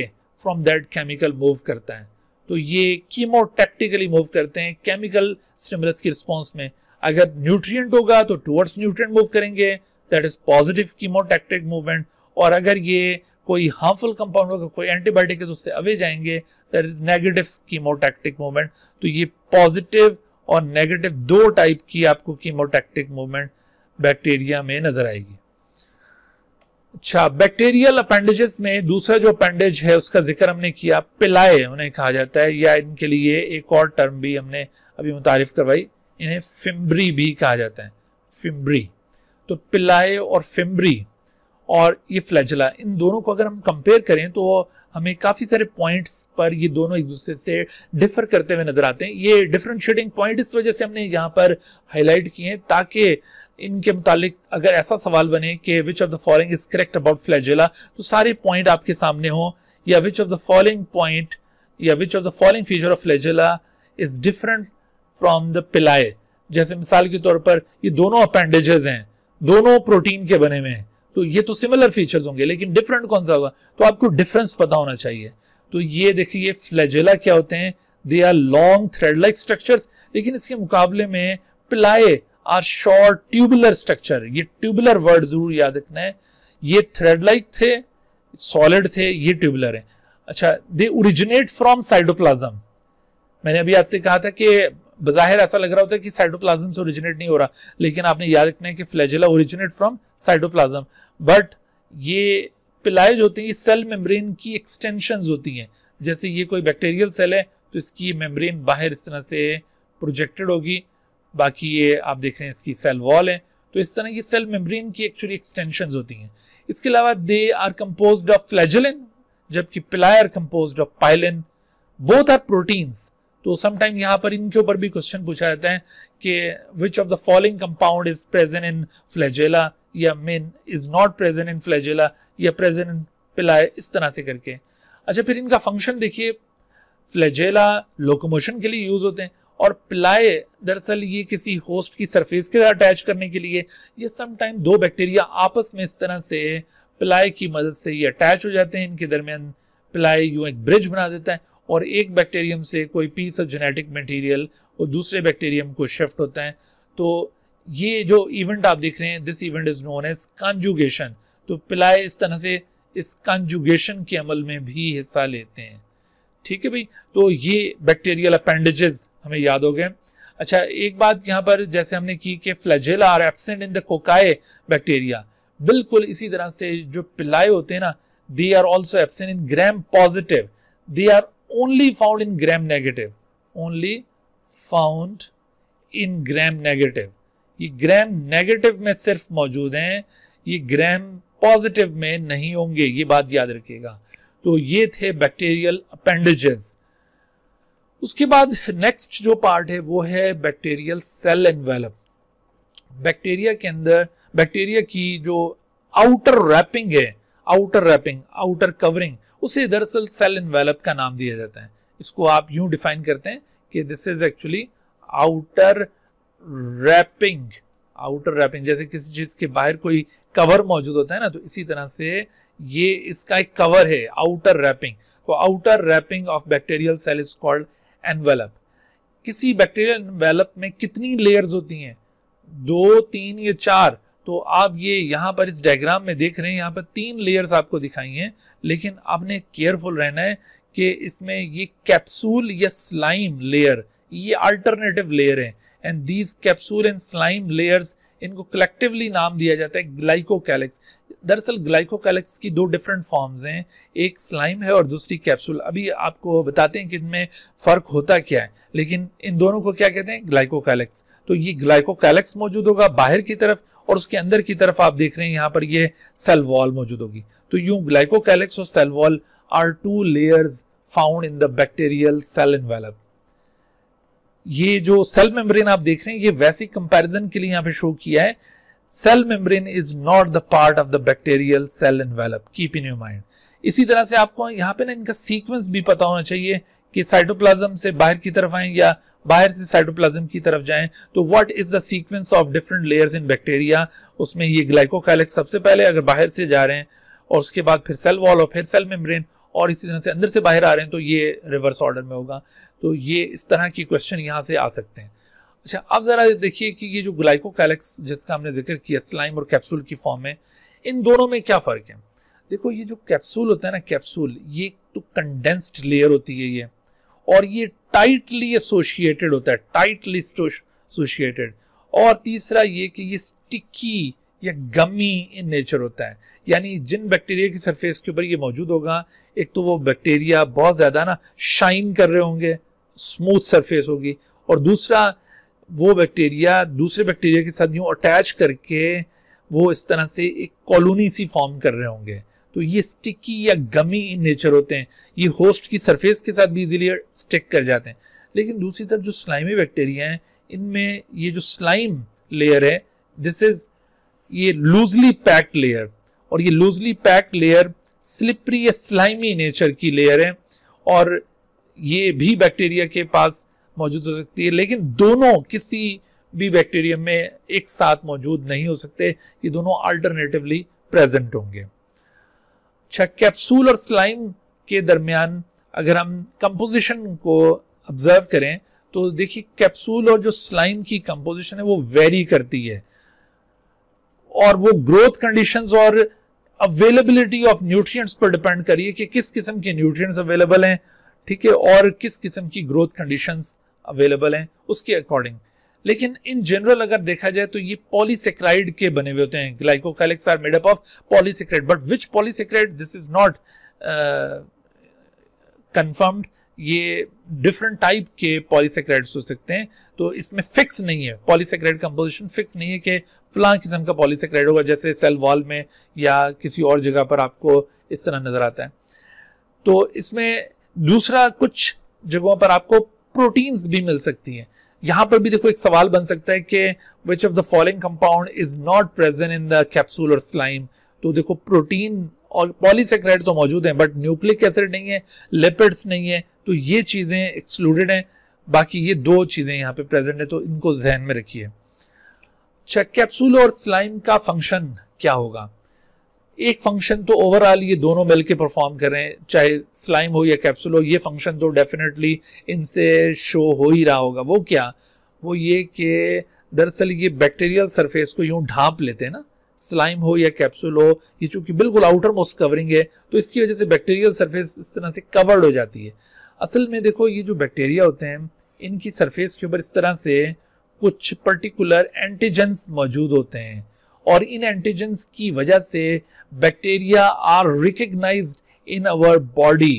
from that chemical move करता है तो ये कीमोटेक्टिकली मूव करते हैं केमिकल स्टिमुलस के रिस्पॉन्स में अगर न्यूट्रिएंट होगा तो टूवर्ड्स न्यूट्रिएंट मूव करेंगे that is positive chemotactic movement और अगर ये कोई हार्मफुल कंपाउंड होगा कोई एंटीबायोटिक है तो उससे अवे जाएंगे that is negative chemotactic movement तो ये पॉजिटिव और नेगेटिव दो टाइप की आपको कीमोटैक्टिक मूवमेंट बैक्टीरिया में नजर आएगी अच्छा बैक्टीरियल अपेंडेजेस में दूसरा जो अपेंडेज है उसका जिक्र हमने किया पिलाए उन्हें कहा जाता है या इनके लिए एक और टर्म भी हमने अभी मुतारफ करवाई इन्हें फिम्ब्री भी कहा जाता है फिम्ब्री तो पिलाए और फिम्ब्री और ये फ्लैजला इन दोनों को अगर हम कंपेयर करें तो हमें काफ़ी सारे पॉइंट्स पर ये दोनों एक दूसरे से डिफर करते हुए नजर आते हैं ये डिफ्रेंशिएटिंग पॉइंट इस वजह से हमने यहाँ पर हाईलाइट किए हैं ताकि इनके मुतालिक अगर ऐसा सवाल बने कि which of the following is correct about flagella तो सारे पॉइंट आपके सामने हों या which of the following point या which of the following feature of flagella is different from the pili जैसे मिसाल के तौर पर ये दोनों अपेंडेजेस हैं दोनों प्रोटीन के बने हुए हैं तो ये तो सिमिलर फीचर्स होंगे लेकिन डिफरेंट कौन सा होगा तो आपको डिफरेंस पता होना चाहिए तो ये देखिए फ्लैजेला क्या होते हैं they are long thread like structure लेकिन इसके मुकाबले में pili are short tubular structure ये ट्यूबुलर वर्ड जरूर याद रखना है ये थ्रेड लाइक थे सॉलिड थे ये ट्यूबुलर है अच्छा दे ओरिजिनेट फ्रॉम साइडोप्लाज्म मैंने अभी आपसे कहा था कि बाहर ऐसा लग रहा होता है कि साइटोप्लाज्म से ओरिजिनेट नहीं हो रहा लेकिन आपने याद रखना है कि flagella originate from cytoplasm but ये पिलाइज होती हैं ये सेल मेम्ब्रेन की एक्सटेंशन होती हैं जैसे ये कोई बैक्टीरियल सेल है तो इसकी मेम्ब्रेन बाहर इस तरह से प्रोजेक्टेड होगी बाकी ये आप देख रहे हैं इसकी सेल वॉल है तो इस तरह की सेल मेम्ब्रेन की एक्चुअली एक्सटेंशन होती हैं इसके अलावा they are compose of flagellin जबकि pili are compose of pilin both are proteins तो समटाइम यहाँ पर इनके ऊपर भी क्वेश्चन पूछा जाता है कि which of the following compound is present in flagella या main is not present in flagella या प्रेजेंट इन पिलाए इस तरह से करके अच्छा फिर इनका फंक्शन देखिए फ्लैजेला लोकोमोशन के लिए यूज होते हैं और पिलाए दरअसल ये किसी होस्ट की सरफेस के साथ अटैच करने के लिए ये समटाइम दो बैक्टीरिया आपस में इस तरह से पिलाए की मदद से ये अटैच हो जाते हैं इनके दरमियान पिलाए यूं एक ब्रिज बना देता है और एक बैक्टीरियम से कोई पीस ऑफ जेनेटिक मटेरियल और दूसरे बैक्टीरियम को शिफ्ट होता है तो ये जो इवेंट आप देख रहे हैं this event is known as conjugation तो पिलाए इस तरह से इस कंजुगेशन के अमल में भी हिस्सा लेते हैं ठीक है भाई तो ये बैक्टीरियल अपेंडेजेस हमें याद हो गए अच्छा एक बात यहाँ पर जैसे हमने की कि flagella are absent in the cocci bacteria बिल्कुल इसी तरह से जो पिलाए होते हैं ना they are also absent in gram positive they are only found in gram negative only found in gram negative ये ग्रैम नेगेटिव में सिर्फ मौजूद हैं ये ग्रैम पॉजिटिव में नहीं होंगे ये बात याद रखिएगा तो ये थे बैक्टीरियल अपेंडेजेस उसके बाद नेक्स्ट जो पार्ट है वो है बैक्टीरियल सेल एनवेलप बैक्टीरिया के अंदर बैक्टीरिया की जो आउटर रैपिंग है आउटर रैपिंग आउटर कवरिंग उसे दरअसल सेल एनवेलप का नाम दिया जाता है इसको आप यूं डिफाइन करते हैं कि this is actually outer wrapping outer wrapping जैसे किसी चीज के बाहर कोई कवर मौजूद होता है ना तो इसी तरह से ये इसका एक कवर है आउटर रैपिंग तो outer wrapping of bacterial cell is called envelope किसी बैक्टीरियल एनवेलप में कितनी लेयर्स होती हैं दो तीन या चार तो आप ये यहाँ पर इस डायग्राम में देख रहे हैं यहाँ पर तीन लेयर्स आपको दिखाई हैं लेकिन आपने केयरफुल रहना है कि इसमें ये कैप्सूल या स्लाइम लेयर ये अल्टरनेटिव लेयर है and these capsule and slime layers इनको कलेक्टिवली नाम दिया जाता है ग्लाइकोकैलेक्स दरअसल ग्लाइकोकैलेक्स की दो डिफरेंट फॉर्म्स हैं एक स्लाइम है और दूसरी कैप्सूल अभी आपको बताते हैं कि इनमें फ़र्क होता क्या है लेकिन इन दोनों को क्या कहते हैं ग्लाइकोकैलेक्स तो ये ग्लाइकोकैलेक्स मौजूद होगा बाहर की तरफ और उसके अंदर की तरफ आप देख रहे हैं यहाँ पर ये सेल वॉल मौजूद होगी तो यूं ग्लाइकोकैलेक्स और cell wall are two layers found in the bacterial cell envelope ये जो सेल मेम्ब्रेन आप देख रहे हैं ये वैसे कंपैरिजन के लिए यहाँ पे शो किया है cell membrane is not the part of the bacterial cell envelope keep in your mind इसी तरह से आपको यहाँ पे ना इनका सीक्वेंस भी पता होना चाहिए कि साइटोप्लाज्म से बाहर की तरफ आए या बाहर से साइटोप्लाज्म की तरफ जाएं तो what is the sequence of different layers in bacteria उसमें ये ग्लाइकोकैलिक सबसे पहले अगर बाहर से जा रहे हैं और उसके बाद फिर सेल वॉल और फिर सेल मेम्ब्रेन और इसी तरह से अंदर से बाहर आ रहे हैं तो ये रिवर्स ऑर्डर में होगा तो ये इस तरह की क्वेश्चन यहाँ से आ सकते हैं अच्छा अब ज़रा देखिए कि ये जो ग्लाइको कैलेक्स जिसका हमने जिक्र किया स्लाइम और कैप्सूल की फॉर्म में इन दोनों में क्या फ़र्क है देखो ये जो कैप्सूल होता है ना कैप्सूल ये तो कंडेंस्ड लेयर होती है ये और ये टाइटली एसोशिएटेड होता है टाइटली एसोशिएटेड और तीसरा ये कि ये स्टिकी या गमी इन नेचर होता है यानी जिन बैक्टीरिया की सरफेस के ऊपर ये मौजूद होगा एक तो वो बैक्टीरिया बहुत ज़्यादा ना शाइन कर रहे होंगे स्मूथ सरफेस होगी और दूसरा वो बैक्टीरिया दूसरे बैक्टीरिया के साथ यूँ अटैच करके वो इस तरह से एक कॉलोनी सी फॉर्म कर रहे होंगे तो ये स्टिकी या गमी इन नेचर होते हैं ये होस्ट की सरफेस के साथ भी इजीली स्टिक कर जाते हैं लेकिन दूसरी तरफ जो स्लाइमी बैक्टीरिया हैं इनमें ये जो स्लाइम लेयर है दिस इज ये लूजली पैक्ड लेयर और ये लूजली पैक्ड लेयर स्लिपरी या स्लाइमी नेचर की लेयर है और ये भी बैक्टीरिया के पास मौजूद हो सकती है लेकिन दोनों किसी भी बैक्टीरियम में एक साथ मौजूद नहीं हो सकते ये दोनों अल्टरनेटिवली प्रेजेंट होंगे अच्छा कैप्सूल और स्लाइम के दरमियान अगर हम कंपोजिशन को ऑब्जर्व करें तो देखिए कैप्सूल और जो स्लाइम की कंपोजिशन है वो वेरी करती है और वो ग्रोथ कंडीशंस और अवेलेबिलिटी ऑफ न्यूट्रिएंट्स पर डिपेंड करिए कि किस किस्म के न्यूट्रिएंट्स अवेलेबल हैं ठीक है और किस किस्म की ग्रोथ कंडीशंस अवेलेबल हैं उसके अकॉर्डिंग लेकिन इन जनरल अगर देखा जाए तो ये पॉलीसेक्राइड के बने हुए होते हैं glycocalyx are made up of polysaccharide but which polysaccharide this is not confirmed ये डिफरेंट टाइप के पॉलीसेक्राइड्स हो सकते हैं तो इसमें फिक्स नहीं है पॉलीसेक्राइड कंपोजिशन फिक्स नहीं है कि फला किस्म का पॉलीसेक्राइड होगा जैसे सेल वॉल में या किसी और जगह पर आपको इस तरह नज़र आता है तो इसमें दूसरा कुछ जगहों पर आपको प्रोटीन्स भी मिल सकती हैं यहाँ पर भी देखो एक सवाल बन सकता है कि which of the following compound is not present in the capsule और स्लाइम तो देखो प्रोटीन और पॉलीसेक्राइड तो मौजूद हैं बट न्यूक्लिक एसिड नहीं है लिपिड्स नहीं है तो ये चीज़ें एक्सक्लूडेड हैं बाकी ये दो चीज़ें यहाँ पे प्रेजेंट है तो इनको जहन में रखिए अच्छा कैप्सूल और स्लाइम का फंक्शन क्या होगा एक फंक्शन तो ओवरऑल ये दोनों मिलके परफॉर्म करें चाहे स्लाइम हो या कैप्सूल हो ये फंक्शन तो डेफिनेटली इनसे शो हो ही रहा होगा वो क्या वो ये कि दरअसल ये बैक्टीरियल सरफेस को यूँ ढांप लेते हैं ना स्लाइम हो या कैप्सूल हो ये चूंकि बिल्कुल आउटर मोस्ट कवरिंग है तो इसकी वजह से बैक्टीरियल सरफेस इस तरह से कवर्ड हो जाती है असल में देखो ये जो बैक्टीरिया होते हैं इनकी सरफेस के ऊपर इस तरह से कुछ पर्टिकुलर एंटीजेंस मौजूद होते हैं और इन एंटीजेंस की वजह से bacteria are recognize in our body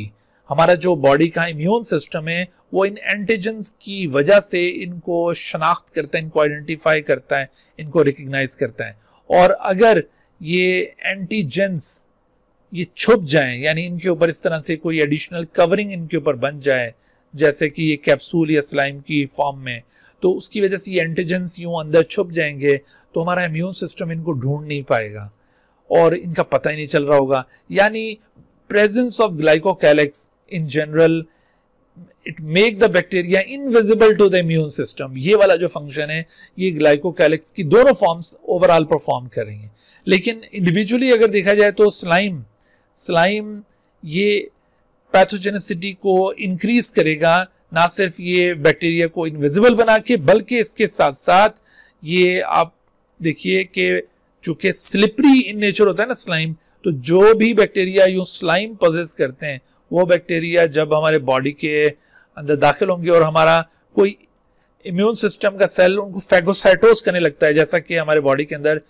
हमारा जो बॉडी का इम्यून सिस्टम है वो इन एंटीजेंस की वजह से इनको शनाख्त करता है इनको आइडेंटिफाई करता है इनको रिकग्नाइज करता है और अगर ये एंटीजेंस ये छुप जाए यानी इनके ऊपर इस तरह से कोई एडिशनल कवरिंग इनके ऊपर बन जाए जैसे कि ये कैप्सूल या स्लाइम की फॉर्म में तो उसकी वजह से ये एंटीजेंस यूं अंदर छुप जाएंगे तो हमारा इम्यून सिस्टम इनको ढूंढ नहीं पाएगा और इनका पता ही नहीं चल रहा होगा यानी presence of glycocalyx in general it make the bacteria invisible to the immune system ये वाला जो फंक्शन है ये ग्लाइकोकैलेक्स की दोनों फॉर्म्स ओवरऑल परफॉर्म करेंगे लेकिन इंडिविजुअली अगर देखा जाए तो स्लाइम स्लाइम ये पैथोजेनेसिटी को इंक्रीज करेगा ना सिर्फ ये बैक्टीरिया को इनविजिबल बना के बल्कि इसके साथ साथ ये आप देखिए कि चूंकि स्लिपरी इन नेचर होता है ना स्लाइम तो जो भी बैक्टीरिया यूं स्लाइम पोजेस करते हैं वो बैक्टीरिया जब हमारे बॉडी के अंदर दाखिल होंगे और हमारा कोई इम्यून सिस्टम का सेल उनको फेगोसाइटोस करने लगता है जैसा कि हमारे बॉडी के अंदर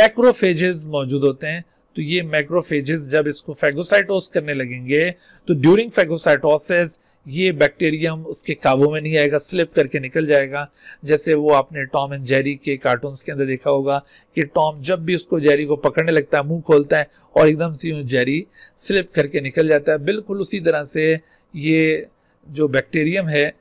मैक्रोफेजेस मौजूद होते हैं तो ये मैक्रोफेजेस जब इसको फेगोसाइटोस करने लगेंगे तो ड्यूरिंग फेगोसाइटोसिस ये बैक्टीरियम उसके काबू में नहीं आएगा स्लिप करके निकल जाएगा जैसे वो आपने टॉम एंड जेरी के कार्टून्स के अंदर देखा होगा कि टॉम जब भी उसको जेरी को पकड़ने लगता है मुंह खोलता है और एकदम से यूँ जेरी स्लिप करके निकल जाता है बिल्कुल उसी तरह से ये जो बैक्टीरियम है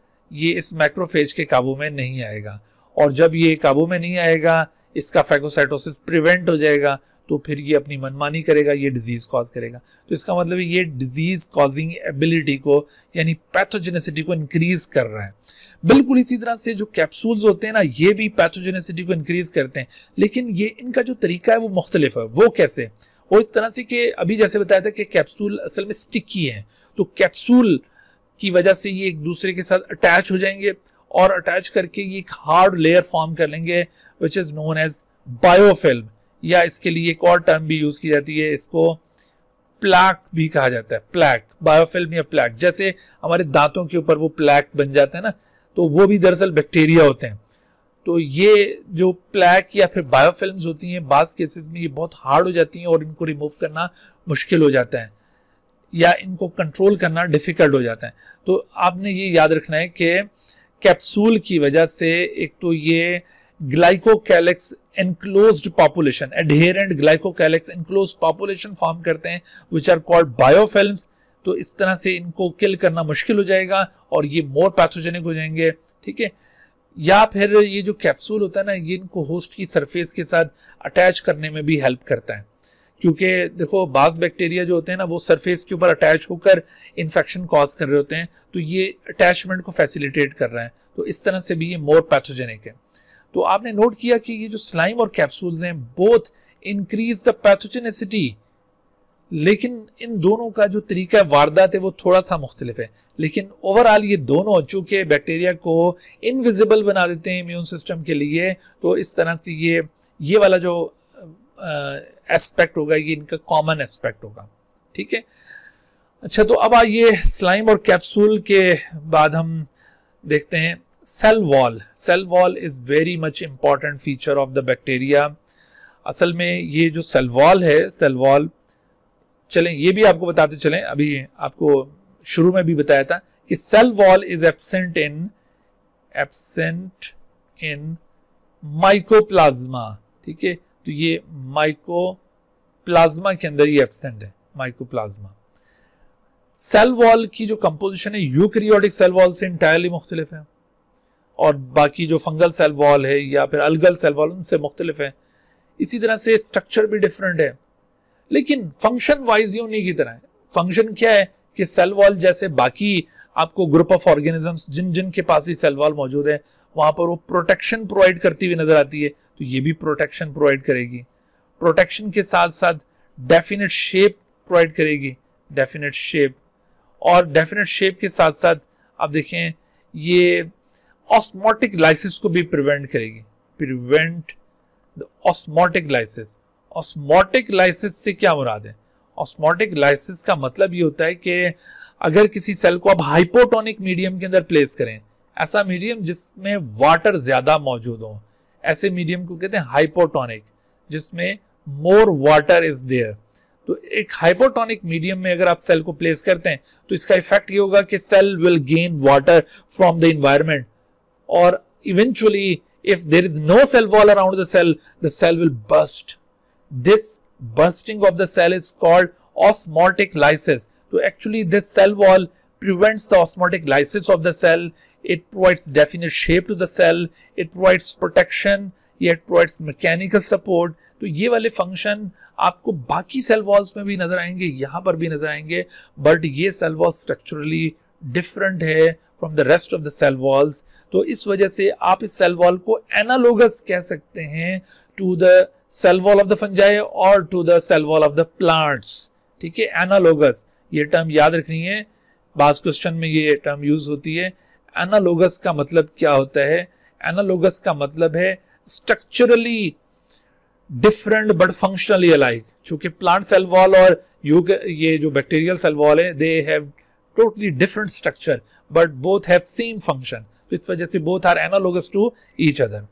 ये इस माइक्रोफेज के काबू में नहीं आएगा और जब ये काबू में नहीं आएगा इसका फैगोसाइटोसिस प्रिवेंट हो जाएगा तो फिर ये अपनी मनमानी करेगा ये डिजीज़ कॉज करेगा तो इसका मतलब ये डिजीज़ कॉजिंग एबिलिटी को यानी पैथोजेनेसिटी को इंक्रीज कर रहा है बिल्कुल इसी तरह से जो कैप्सूल्स होते हैं ना ये भी पैथोजेनेसिटी को इंक्रीज करते हैं लेकिन ये इनका जो तरीका है वो मुख्तलिफ है वो कैसे वो इस तरह से कि अभी जैसे बताया था कि कैप्सूल असल में स्टिकी है तो कैप्सूल की वजह से ये एक दूसरे के साथ अटैच हो जाएंगे और अटैच करके ये एक हार्ड लेयर फॉर्म कर लेंगे which is known as biofilm या इसके लिए एक और टर्म भी यूज़ की जाती है इसको प्लैक भी कहा जाता है प्लैक बायोफिल्म या प्लैक जैसे हमारे दांतों के ऊपर वो प्लैक बन जाता है ना तो वो भी दरअसल बैक्टीरिया होते हैं तो ये जो प्लैक या फिर बायोफिल्म होती हैं बास केसेस में ये बहुत हार्ड हो जाती हैं और इनको रिमूव करना मुश्किल हो जाता है या इनको कंट्रोल करना डिफ़िकल्ट हो जाता है तो आपने ये याद रखना है कि कैप्सूल की वजह से एक तो ये glycocalyx enclosed population adherent glycocalyx enclose population form करते हैं विच आर कॉल्ड बायोफिल्म तो इस तरह से इनको किल करना मुश्किल हो जाएगा और ये मोर पैथोजेनिक हो जाएंगे ठीक है या फिर ये जो कैप्सूल होता है ना ये इनको होस्ट की सरफेस के साथ अटैच करने में भी हेल्प करता है क्योंकि देखो बास बैक्टीरिया जो होते हैं ना वो सरफेस के ऊपर अटैच होकर इन्फेक्शन कॉज कर रहे होते हैं तो ये अटैचमेंट को फैसिलिटेट कर रहे हैं तो इस तरह से भी ये मोर पैथोजेनिक है तो आपने नोट किया कि ये जो स्लाइम और कैप्सूल्स हैं बोथ इंक्रीज द पैथोजेनेसिटी लेकिन इन दोनों का जो तरीका वारदात है वो थोड़ा सा मुख्तलिफ है लेकिन ओवरऑल ये दोनों चूंकि बैक्टीरिया को इनविजिबल बना देते हैं इम्यून सिस्टम के लिए तो इस तरह से ये ये वाला जो एस्पेक्ट होगा ये इनका कॉमन एस्पेक्ट होगा ठीक है अच्छा तो अब आइए स्लाइम और कैप्सूल के बाद हम देखते हैं cell wall cell wall is very much important feature of the bacteria असल में ये जो सेल वॉल है सेल वॉल चलें ये भी आपको बताते चलें अभी आपको शुरू में भी बताया था कि cell wall is absent in absent in mycoplasma ठीक है तो ये माइको प्लाज्मा के अंदर ही एबसेंट है माइकोप्लाज्मा सेल वॉल की जो कंपोजिशन है यूक्रियोटिक सेल वॉल से इंटायरली मुख्तलिफ है और बाकी जो फंगल सेल वॉल है या फिर अलगल सेल वॉल उनसे मुख्तलिफ है इसी तरह से स्ट्रक्चर भी डिफरेंट है लेकिन फंक्शन वाइज ये उन्हीं की तरह है फंक्शन क्या है कि सेल वॉल जैसे बाकी आपको ग्रुप ऑफ ऑर्गेनिजम्स जिन जिन के पास भी सेल वॉल मौजूद है वहां पर वो प्रोटेक्शन प्रोवाइड करती हुई नजर आती है तो ये भी प्रोटेक्शन प्रोवाइड करेगी प्रोटेक्शन के साथ साथ डेफिनेट शेप प्रोवाइड करेगी डेफिनेट शेप और डेफिनेट शेप के साथ साथ आप देखें ये ऑस्मोटिक लाइसिस को भी प्रिवेंट करेगी prevent the osmotic lysis osmotic lysis से क्या मुराद है ऑस्मोटिक लाइसिस का मतलब ये होता है कि अगर किसी सेल को आप हाइपोटोनिक मीडियम के अंदर प्लेस करें ऐसा मीडियम जिसमें वाटर ज़्यादा मौजूद हो ऐसे मीडियम को कहते हैं हाइपोटोनिक जिसमें मोर वाटर इज देयर तो एक हाइपोटोनिक मीडियम में अगर आप सेल को प्लेस करते हैं तो इसका इफेक्ट ये होगा कि cell will gain water from the environment or eventually if there is no cell wall around the cell, the cell will burst. This bursting of the cell is called osmotic lysis. So actually this cell wall prevents the osmotic lysis of the cell. It provides definite shape to the cell. It provides protection. It provides mechanical support. So, ये वाले फंक्शन आपको बाकी सेल वॉल्स में भी नजर आएंगे यहां पर भी नजर आएंगे बट ये सेल वॉल स्ट्रक्चरली डिफरेंट है from the rest of the cell walls तो इस वजह से आप इस सेल वॉल को एनालोगस कह सकते हैं to the cell wall of the fungi और to the cell wall of the plants ठीक है एनालोगस ये टर्म याद रखनी है बास क्वेश्चन में ये टर्म यूज होती है एनालोगस का मतलब क्या होता है एनालोगस का मतलब है structurally different but functionally alike चूंकि प्लांट सेल वॉल और यू ये जो बैक्टीरियल सेल वॉल है they have totally different structure but both have same function तो इस वजह से both are analogous to each other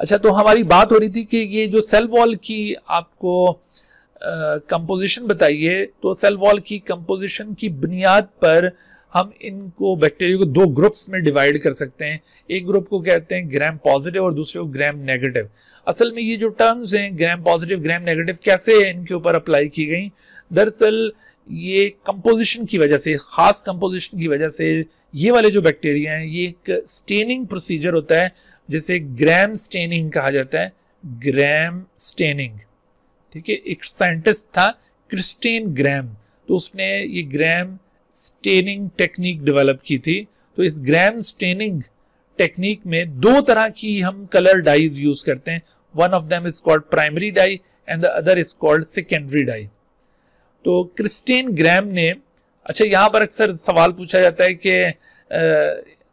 अच्छा तो हमारी बात हो रही थी कि ये जो सेल वॉल की आपको कंपोजिशन बताइए तो सेल वॉल की कंपोजिशन की बुनियाद पर हम इनको बैक्टीरिया को दो ग्रुप्स में डिवाइड कर सकते हैं एक ग्रुप को कहते हैं ग्राम पॉजिटिव और दूसरे को ग्राम नेगेटिव असल में ये जो टर्म्स हैं ग्राम पॉजिटिव ग्राम नेगेटिव कैसे इनके ऊपर अप्लाई की गई दरअसल ये कंपोजिशन की वजह से खास कंपोजिशन की वजह से ये वाले जो बैक्टीरिया हैं ये एक स्टेनिंग प्रोसीजर होता है जिसे ग्रैम स्टेनिंग कहा जाता है ग्रैम स्टेनिंग ठीक है एक साइंटिस्ट था क्रिस्टीन ग्रैम तो उसने ये ग्रैम स्टेनिंग टेक्निक डेवलप की थी तो इस ग्रैम स्टेनिंग टेक्निक में दो तरह की हम कलर डाइज यूज करते हैं one of them is called primary dye and the other is called secondary dye तो क्रिस्टीन ग्रैम ने अच्छा यहाँ पर अक्सर सवाल पूछा जाता है कि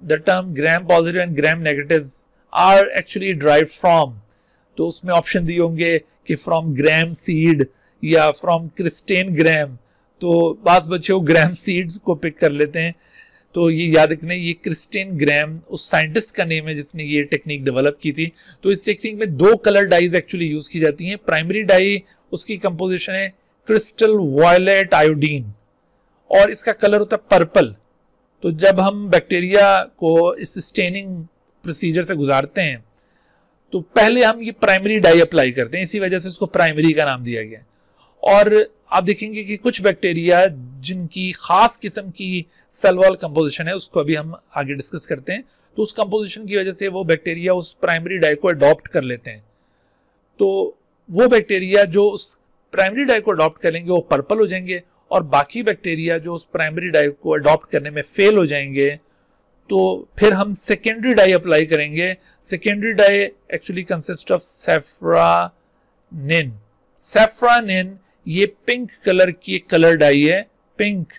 the term Gram positive and Gram negative are actually derived from तो उसमें ऑप्शन दिए होंगे कि फ्रॉम ग्राम सीड या फ्रॉम क्रिस्टेन ग्राम तो बास बच्चे वो ग्राम सीड्स को पिक कर लेते हैं तो ये याद रखना ये क्रिस्टेन ग्राम उस साइंटिस्ट का नेम है जिसने ये टेक्निक डेवलप की थी तो इस टेक्निक में दो कलर डाइज एक्चुअली यूज की जाती हैं प्राइमरी डाई उसकी कंपोजिशन है क्रिस्टल वॉयलेट आयोडीन और इसका कलर होता है पर्पल तो जब हम बैक्टीरिया को इस स्टेनिंग प्रोसीजर से गुजारते हैं तो पहले हम ये प्राइमरी डाई अप्लाई करते हैं इसी वजह से इसको प्राइमरी का नाम दिया गया और आप देखेंगे कि कुछ बैक्टीरिया जिनकी खास किस्म की सेलवॉल कंपोजिशन है उसको अभी हम आगे डिस्कस करते हैं तो उस कंपोजिशन की वजह से वो बैक्टीरिया उस प्राइमरी डाई को अडॉप्ट कर लेते हैं तो वो बैक्टीरिया जो उस प्राइमरी डाई को अडॉप्ट करेंगे वो पर्पल हो जाएंगे और बाकी बैक्टीरिया जो उस प्राइमरी डाई को अडॉप्ट करने में फेल हो जाएंगे तो फिर हम सेकेंडरी डाई अप्लाई करेंगे secondary dye actually consist of safranin safranin ये पिंक कलर की एक कलर डाई है पिंक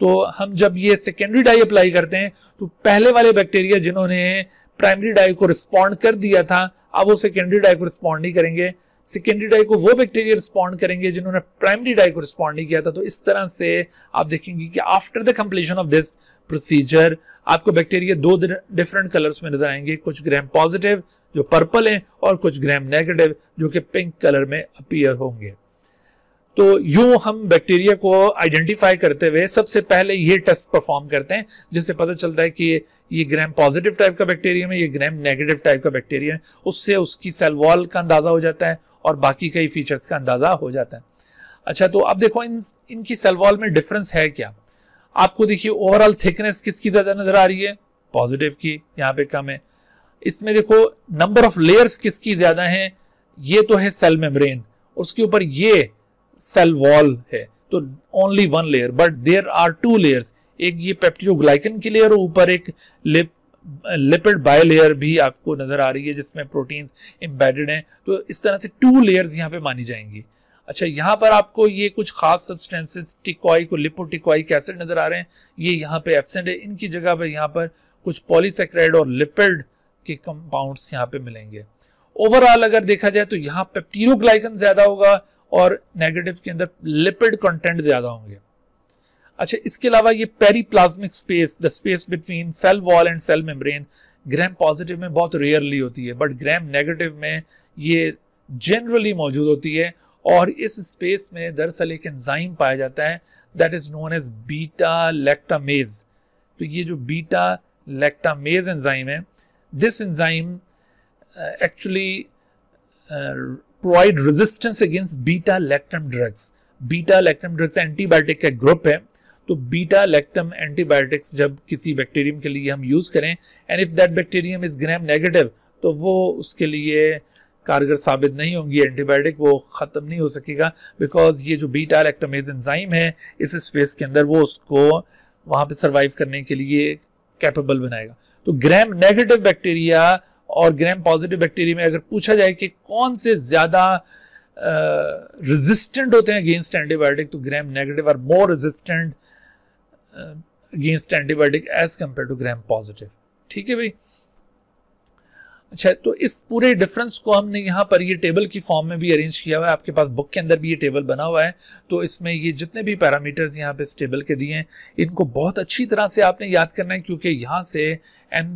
तो हम जब ये सेकेंडरी डाई अप्लाई करते हैं तो पहले वाले बैक्टीरिया जिन्होंने प्राइमरी डाई को रिस्पॉन्ड कर दिया था अब वो सेकेंडरी डाई को रिस्पॉन्ड नहीं करेंगे सेकेंडरी डाई को वो बैक्टीरिया रिस्पॉन्ड करेंगे जिन्होंने प्राइमरी डाई को रिस्पॉन्ड नहीं किया था तो इस तरह से आप देखेंगे कि after the completion of this procedure आपको बैक्टीरिया दो डिफरेंट कलर्स में नजर आएंगे कुछ ग्रैम पॉजिटिव जो पर्पल हैं और कुछ ग्रैम नेगेटिव जो कि पिंक कलर में अपीयर होंगे तो यू हम बैक्टीरिया को आइडेंटिफाई करते हुए सबसे पहले ये टेस्ट परफॉर्म करते हैं जिससे पता चलता है कि ये ग्रैम पॉजिटिव टाइप का बैक्टीरियम है ये ग्रैम नेगेटिव टाइप का बैक्टीरिया है उससे उसकी सेल वॉल का अंदाज़ा हो जाता है और बाकी कई फीचर्स का अंदाज़ा हो जाता है अच्छा तो अब देखो इन इनकी सेल वॉल में डिफरेंस है क्या आपको देखिए ओवरऑल थिकनेस किसकी ज़्यादा नज़र आ रही है पॉजिटिव की यहाँ पे कम है इसमें देखो नंबर ऑफ लेयर्स किसकी ज़्यादा है ये तो है सेल मेम्ब्रेन उसके ऊपर ये सेल वॉल है तो only one layer but there are two layers एक ये पेप्टियोग्लाइकन की लेयर और ऊपर एक लिप लिपिड बायलेयर भी आपको नजर आ रही है जिसमें प्रोटीन इम्बेडेड हैं तो इस तरह से टू लेयर्स यहाँ पे मानी जाएंगी अच्छा यहाँ पर आपको ये कुछ खास सब्सटेंसेस टिकॉई को लिपोटिकॉइक एसिड नजर आ रहे हैं ये यहाँ पे एबसेंट है इनकी जगह पर यहाँ पर कुछ पॉलीसेक्राइड और लिपिड के कंपाउंड्स यहाँ पे मिलेंगे ओवरऑल अगर देखा जाए तो यहाँ पेप्टीरोग्लाइकन ज्यादा होगा और नेगेटिव के अंदर लिपिड कंटेंट ज्यादा होंगे अच्छा इसके अलावा ये periplasmic space the space between cell wall and cell membrane Gram positive में बहुत रेयरली होती है बट ग्रैम नेगेटिव में ये जनरली मौजूद होती है और इस स्पेस में दरअसल एक एंजाइम पाया जाता है that is known as beta lactamase तो ये जो बीटा लेक्टामेज एंजाइम है this enzyme actually provide resistance against beta lactam drugs beta lactam drugs antibiotic का ग्रुप है तो बीटा लैक्टम एंटीबायोटिक्स जब किसी बैक्टीरियम के लिए हम यूज़ करें and if that bacterium is Gram negative तो वो उसके लिए कारगर साबित नहीं होंगी एंटीबायोटिक वो ख़त्म नहीं हो सकेगा बिकॉज ये जो बीटा लैक्टमेज एंजाइम है इस स्पेस के अंदर वो उसको वहाँ पर सर्वाइव करने के लिए कैपेबल बनाएगा तो ग्रैम नेगेटिव बैक्टीरिया और ग्रैम पॉजिटिव बैक्टीरिया में अगर पूछा जाए कि कौन से ज़्यादा रेजिस्टेंट होते हैं अगेंस्ट एंटीबायोटिक तो Gram negative are more resistant against antibiotic as compare to Gram positive ठीक है भाई अच्छा तो इस पूरे डिफरेंस को हमने यहाँ पर ये टेबल की फॉर्म में भी अरेंज किया हुआ है आपके पास बुक के अंदर भी ये टेबल बना हुआ है तो इसमें ये जितने भी पैरामीटर्स यहाँ पे इस टेबल के दिए हैं इनको बहुत अच्छी तरह से आपने याद करना है क्योंकि यहाँ से एम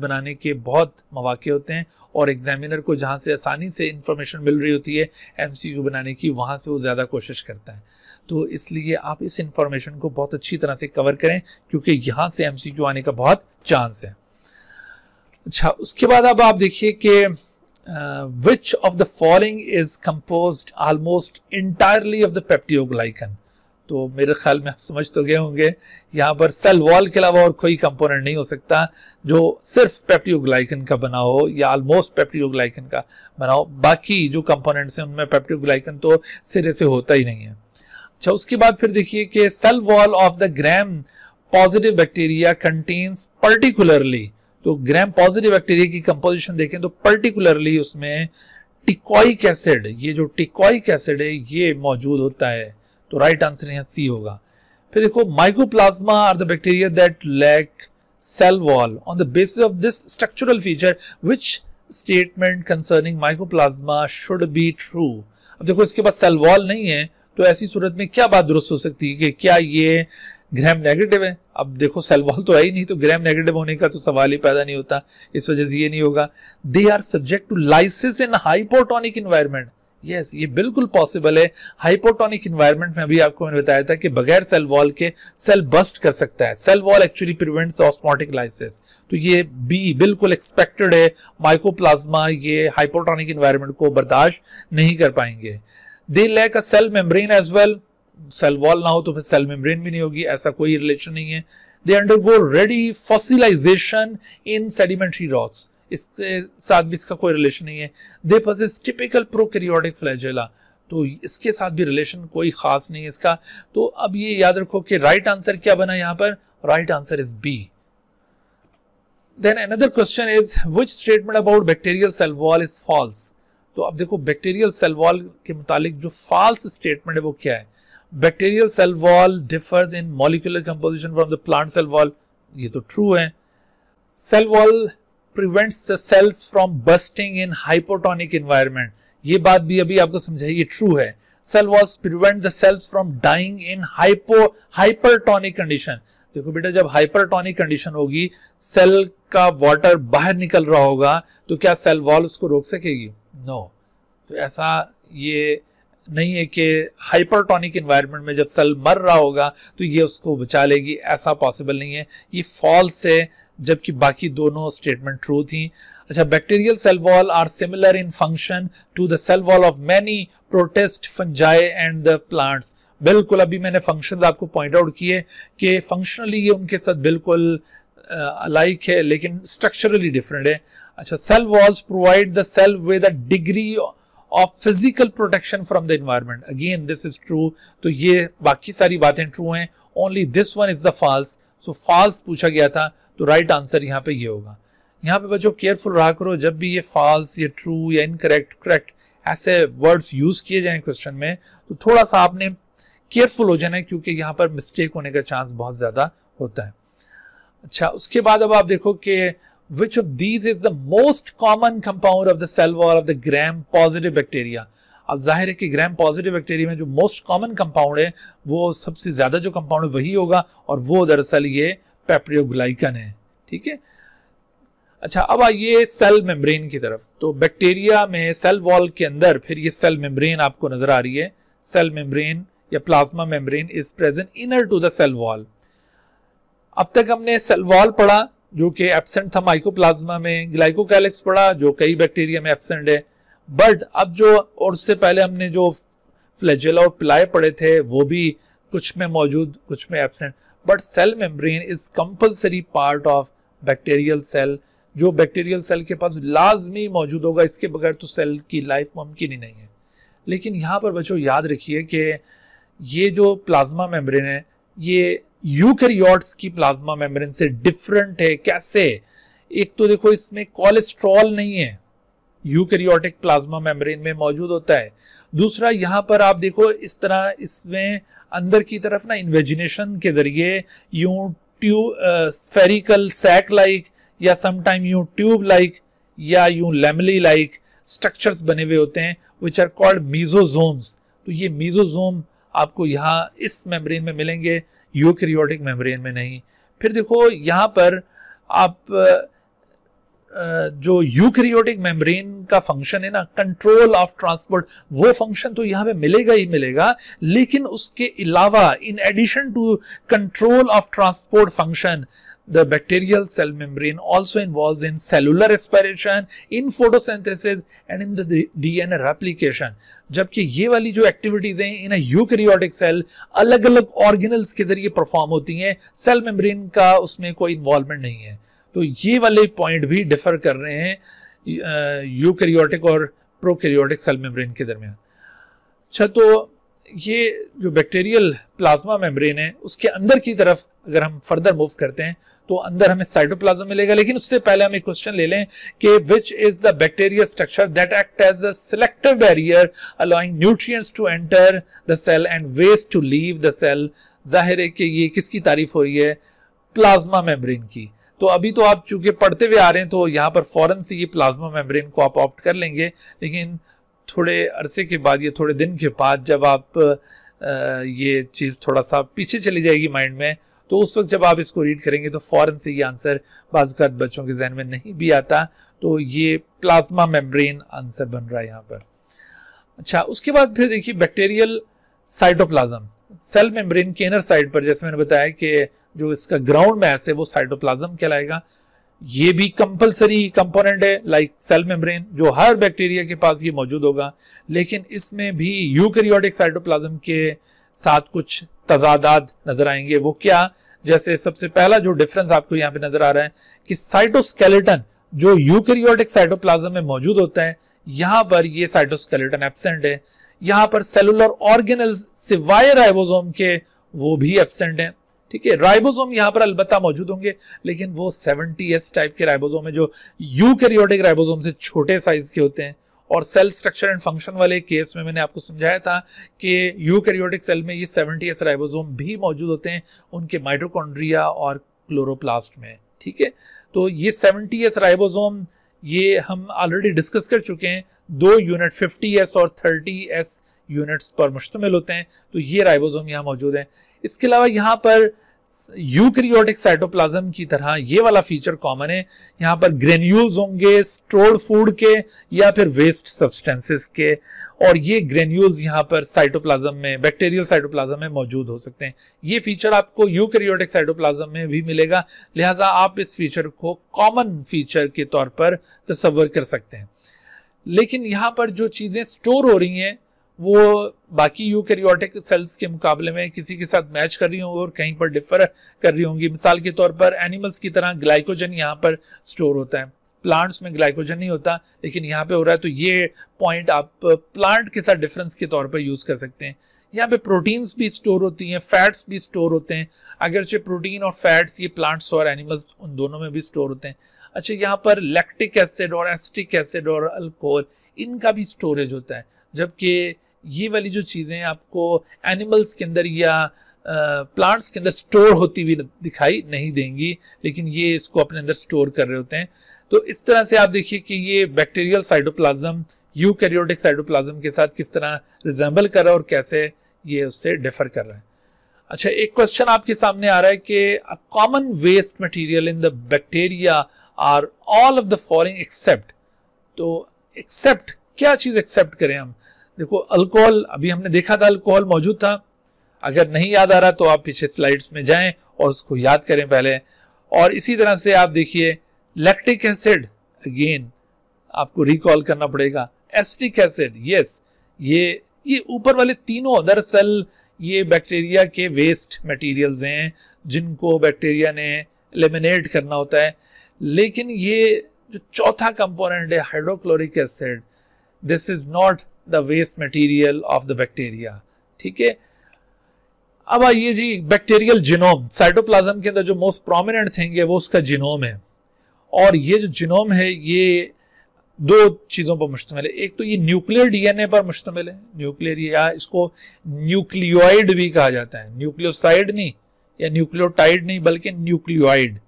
बनाने के बहुत मौाक़े होते हैं और एग्जामिनर को जहाँ से आसानी से इन्फॉर्मेशन मिल रही होती है एम बनाने की वहाँ से वो ज़्यादा कोशिश करता है तो इसलिए आप इस इंफॉर्मेशन को बहुत अच्छी तरह से कवर करें क्योंकि यहां से एम आने का बहुत चांस है अच्छा उसके बाद अब आप देखिए कि which of the following is compose almost entirely of the peptidoglycan तो मेरे ख्याल में आप समझ तो गए होंगे यहां पर सेल वॉल के अलावा और कोई कंपोनेंट नहीं हो सकता जो सिर्फ पेप्टियोग्लाइकन का बना हो या ऑलमोस्ट पेप्टियोग्लाइकन का बना हो बाकी जो कंपोनेंट्स हैं उनमें पेप्टियोग्लाइकन तो सिरे से होता ही नहीं है अच्छा उसके बाद फिर देखिए कि cell wall of the Gram positive bacteria contains particularly तो ग्राम पॉजिटिव बैक्टीरिया की कंपोजिशन देखें तो पर्टिकुलरली उसमें टिकॉइक एसिड ये जो टिकॉइक एसिड है ये मौजूद होता है तो राइट आंसर यहाँ सी होगा फिर देखो mycoplasma are the bacteria that lack cell wall on the basis of this structural feature which statement concerning mycoplasma should be true अब देखो इसके पास सेल वॉल नहीं है तो ऐसी सूरत में क्या बात दुरुस्त हो सकती है कि क्या ये ग्रैम नेगेटिव है अब देखो सेल वॉल तो है ही नहीं तो ग्रैम नेगेटिव होने का तो सवाल ही पैदा नहीं होता इस वजह से ये नहीं होगा they are subject to lysis in hypotonic environment yes ये बिल्कुल पॉसिबल है हाइपोटोनिक इन्वायरमेंट में भी आपको मैंने बताया था कि बगैर सेल वॉल के सेल बस्ट कर सकता है cell wall actually prevents osmotic lysis तो ये बी बिल्कुल एक्सपेक्टेड है माइकोप्लाज्मा ये हाइपोटोनिक इन्वायरमेंट को बर्दाश्त नहीं कर पाएंगे they lack a cell membrane as well cell wall ना हो तो फिर सेल मेम्ब्रेन भी नहीं होगी ऐसा कोई रिलेशन नहीं है they go readily fossilization in sedimentary rocks इसके साथ भी इसका कोई रिलेशन नहीं है they possess typical prokaryotic flagella तो इसके साथ भी रिलेशन कोई खास नहीं है इसका तो अब ये याद रखो कि राइट आंसर क्या बना यहां पर right answer is B then another question is which statement about bacterial cell wall is false तो अब देखो बैक्टीरियल सेल वॉल के मुतालिक जो फॉल्स स्टेटमेंट है वो क्या है bacterial cell wall differs in molecular composition from the plant cell wall ये तो ट्रू है cell wall prevents the cells from bursting in hypotonic environment ये बात भी अभी आपको समझाई ये ट्रू है cell walls prevent the cells from dying in hypo hypertonic condition देखो बेटा जब हाइपरटोनिक कंडीशन होगी सेल का वाटर बाहर निकल रहा होगा तो क्या सेल वॉल उसको रोक सकेगी नो no. तो ऐसा ये नहीं है कि हाइपरटोनिक इन्वायरमेंट में जब सेल मर रहा होगा तो ये उसको बचा लेगी ऐसा पॉसिबल नहीं है ये फॉल्स है जबकि बाकी दोनों स्टेटमेंट ट्रू थी अच्छा bacterial cell wall are similar in function to the cell wall of many protist fungi and the plants बिल्कुल अभी मैंने फंक्शन आपको पॉइंट आउट किए कि फंक्शनली ये उनके साथ बिल्कुल लाइक है लेकिन स्ट्रक्चरली डिफरेंट है अच्छा cell walls provide the cell with a degree of physical protection from the environment again this is true तो ये बाकी सारी बातें ट्रू हैं only this one is the false so false पूछा गया था तो राइट right आंसर यहाँ पे ये होगा यहाँ पे बच्चों केयरफुल रहा करो जब भी ये फॉल्स ये ट्रू या इनकरेक्ट करेक्ट ऐसे वर्ड्स यूज किए जाए क्वेश्चन में तो थोड़ा सा आपने केयरफुल हो जाना है क्योंकि यहाँ पर मिस्टेक होने का चांस बहुत ज्यादा होता है अच्छा उसके बाद अब आप देखो कि which of these is the most common compound of the cell wall of the gram positive bacteria अब जाहिर है कि ग्राम पॉजिटिव बैक्टीरिया में जो मोस्ट कॉमन कंपाउंड है वो सबसे ज़्यादा जो कंपाउंड है वही होगा और वो दरअसल ये पेप्रियोग्लाइकन है ठीक है अच्छा अब आइए सेल मेम्ब्रेन की तरफ तो बैक्टीरिया में सेल वॉल के अंदर फिर ये सेल मेम्ब्रेन आपको नजर आ रही है सेल मेम्ब्रेन या plasma membrane is present inner to the cell wall अब तक हमने सेल वॉल पढ़ा जो कि एबसेंट था माइकोप्लाज्मा में ग्लाइकोकैलिक्स पड़ा जो कई बैक्टीरिया में एबसेंट है बट अब जो और उससे पहले हमने जो फ्लैजेला और प्लाय पड़े थे वो भी कुछ में मौजूद कुछ में absent but cell membrane is compulsory part of bacterial cell जो बैक्टीरियल सेल के पास लाजमी मौजूद होगा इसके बगैर तो सेल की लाइफ मुमकिन ही नहीं है लेकिन यहाँ पर बच्चों याद रखिए कि ये जो प्लाज्मा मेम्ब्रेन है ये यूकैरियोट्स की प्लाज्मा मेम्ब्रेन से डिफरेंट है कैसे एक तो देखो इसमें कोलेस्ट्रॉल नहीं है यूकैरियोटिक प्लाज्मा मेम्ब्रेन में मौजूद होता है दूसरा यहाँ पर आप देखो इस तरह इसमें अंदर की तरफ ना इन्वेजिनेशन के जरिए you tube spherical sac like या समटाइम यू ट्यूब लाइक या यू लेमली लाइक स्ट्रक्चर्स बने हुए होते हैं विच आर कॉल्ड मीजोजोम्स तो ये मीजोजोम आपको यहाँ इस मेम्ब्रेन में मिलेंगे यूक्रियोटिक मेम्ब्रेन में नहीं फिर देखो यहाँ पर आप जो यूक्रियोटिक मेम्ब्रेन का फंक्शन है ना कंट्रोल ऑफ ट्रांसपोर्ट वो फंक्शन तो यहाँ पे मिलेगा ही मिलेगा लेकिन उसके अलावा in addition to control of transport function the bacterial cell membrane also involves in cellular respiration, in photosynthesis and in the DNA replication. जबकि ये वाली जो एक्टिविटीज हैं इन यूकैरियोटिक सेल अलग अलग ऑर्गेनल्स के जरिए परफॉर्म होती हैं सेल मेम्ब्रेन का उसमें कोई इन्वॉल्वमेंट नहीं है तो ये वाले पॉइंट भी डिफर कर रहे हैं यूकैरियोटिक और प्रोकैरियोटिक सेल मेम्ब्रेन के दरमियान अच्छा तो ये जो बैक्टीरियल प्लाज्मा मेम्ब्रेन है उसके अंदर की तरफ अगर हम फर्दर मूव करते हैं तो अंदर हमें साइटोप्लाज्म मिलेगा लेकिन उससे पहले हम एक क्वेश्चन ले लें कि which is the bacteria structure that act as selective barrier allowing nutrient to enter the cell and waste to leave the cell जाहिर है कि ये किसकी तारीफ हो रही है प्लाज्मा मेम्ब्रेन की तो अभी तो आप चूंकि पढ़ते हुए आ रहे हैं तो यहाँ पर फॉरन से ये प्लाज्मा मेम्ब्रेन को आप ऑप्ट कर लेंगे लेकिन थोड़े अरसे के बाद या थोड़े दिन के बाद जब आप आ, ये चीज़ थोड़ा सा पीछे चली जाएगी माइंड में तो उस वक्त जब आप इसको रीड करेंगे तो फ़ौरन से ये आंसर बाज बच्चों के जहन में नहीं भी आता तो ये प्लाज्मा मेम्ब्रेन आंसर बन रहा है यहाँ पर अच्छा उसके बाद फिर देखिए बैक्टेरियल साइटोप्लाज्म सेल मेम्ब्रेन के इनर साइड पर जैसे मैंने बताया कि जो इसका ग्राउंड मैस है वो साइटोप्लाज्म कहलाएगा ये भी कंपलसरी कंपोनेंट है लाइक सेल मेम्ब्रेन जो हर बैक्टीरिया के पास ये मौजूद होगा लेकिन इसमें भी यूकैरियोटिक साइटोप्लाज्म के साथ कुछ तजादात नजर आएंगे वो क्या जैसे सबसे पहला जो डिफरेंस आपको यहाँ पे नजर आ रहा है कि साइटोस्केलेटन जो यूकैरियोटिक साइटोप्लाज्म में मौजूद होता है यहां पर ये साइटोस्केलेटन एबसेंट है यहां पर सेलुलर ऑर्गेनल सिवाय राइबोसोम के वो भी एबसेंट है ठीक है राइबोसोम यहां पर अलबत्ता मौजूद होंगे लेकिन वो सेवनटी एस टाइप के राइबोसोम है जो यूकेरियोटिक राइबोसोम से छोटे साइज के होते हैं और सेल स्ट्रक्चर एंड फंक्शन वाले केस में मैंने आपको समझाया था कि यूकैरियोटिक सेल में ये 70 एस राइबोसोम भी मौजूद होते हैं उनके माइट्रोकॉन्ड्रिया और क्लोरोप्लास्ट में ठीक है तो ये 70 एस राइबोसोम ये हम ऑलरेडी डिस्कस कर चुके हैं दो यूनिट एस और एस यूनिट्स पर मुश्तमिल होते हैं तो ये राइबोजोम यहाँ मौजूद हैं इसके अलावा यहाँ पर यूक्रियोटिक साइटोप्लाज्म की तरह ये वाला फीचर कॉमन है यहाँ पर ग्रेन्यूल्स होंगे स्टोर्ड फूड के या फिर वेस्ट सब्सटेंसेस के और ये ग्रेन्यूल्स यहाँ पर साइटोप्लाज्म में बैक्टीरियल साइटोप्लाज्म में मौजूद हो सकते हैं ये फीचर आपको यूक्रियोटिक साइटोप्लाज्म में भी मिलेगा लिहाजा आप इस फीचर को कॉमन फीचर के तौर पर तस्वर कर सकते हैं लेकिन यहाँ पर जो चीज़ें स्टोर हो रही हैं वो बाकी यू कैरियोटिक सेल्स के मुकाबले में किसी के साथ मैच कर रही होंगी और कहीं पर डिफर कर रही होंगी मिसाल के तौर पर एनिमल्स की तरह ग्लाइकोजन यहाँ पर स्टोर होता है प्लांट्स में ग्लाइकोजन नहीं होता लेकिन यहाँ पे हो रहा है तो ये पॉइंट आप प्लांट के साथ डिफरेंस के तौर पर यूज़ कर सकते हैं यहाँ पे प्रोटीन्स भी स्टोर होती हैं फैट्स भी स्टोर होते हैं अगरचे प्रोटीन और फैट्स ये प्लांट्स और एनिमल्स उन दोनों में भी स्टोर होते हैं अच्छा यहाँ पर लैक्टिक एसिड और एस्टिक एसिड और अल्कोहल इनका भी स्टोरेज होता है जबकि ये वाली जो चीज़ें आपको एनिमल्स के अंदर या प्लांट्स के अंदर स्टोर होती हुई दिखाई नहीं देंगी लेकिन ये इसको अपने अंदर स्टोर कर रहे होते हैं तो इस तरह से आप देखिए कि ये बैक्टीरियल यू कैरियोटिक साइडोप्लाज्म के साथ किस तरह रिजेंबल कर रहा है और कैसे ये उससे डिफर कर रहा है अच्छा एक क्वेश्चन आपके सामने आ रहा है कि common waste material in the bacteria are all of the following except तो एक्सेप्ट क्या चीज एक्सेप्ट करें हम देखो अल्कोहल अभी हमने देखा था अल्कोहल मौजूद था अगर नहीं याद आ रहा तो आप पीछे स्लाइड्स में जाएं और उसको याद करें पहले और इसी तरह से आप देखिए लैक्टिक एसिड अगेन आपको रिकॉल करना पड़ेगा एसिटिक एसिड यस ये ये ऊपर वाले तीनों दरअसल ये बैक्टीरिया के वेस्ट मटेरियल्स हैं जिनको बैक्टीरिया ने एलिमिनेट करना होता है लेकिन ये जो चौथा कंपोनेंट है hydrochloric acid this is not the waste material of the bacteria ठीक है अब आइए जी बैक्टीरियल जिनोम साइटोप्लाज्म के अंदर जो मोस्ट प्रोमिनेंट थिंग है वो उसका जिनोम है और ये जो जिनोम है ये दो चीज़ों पर मुश्तमिल है एक तो ये न्यूक्लियर डीएनए पर मुश्तमिल है न्यूक्लियर या इसको न्यूक्लियोइड भी कहा जाता है न्यूक्लियोसाइड नहीं या न्यूक्लियोटाइड नहीं बल्कि न्यूक्लियोइड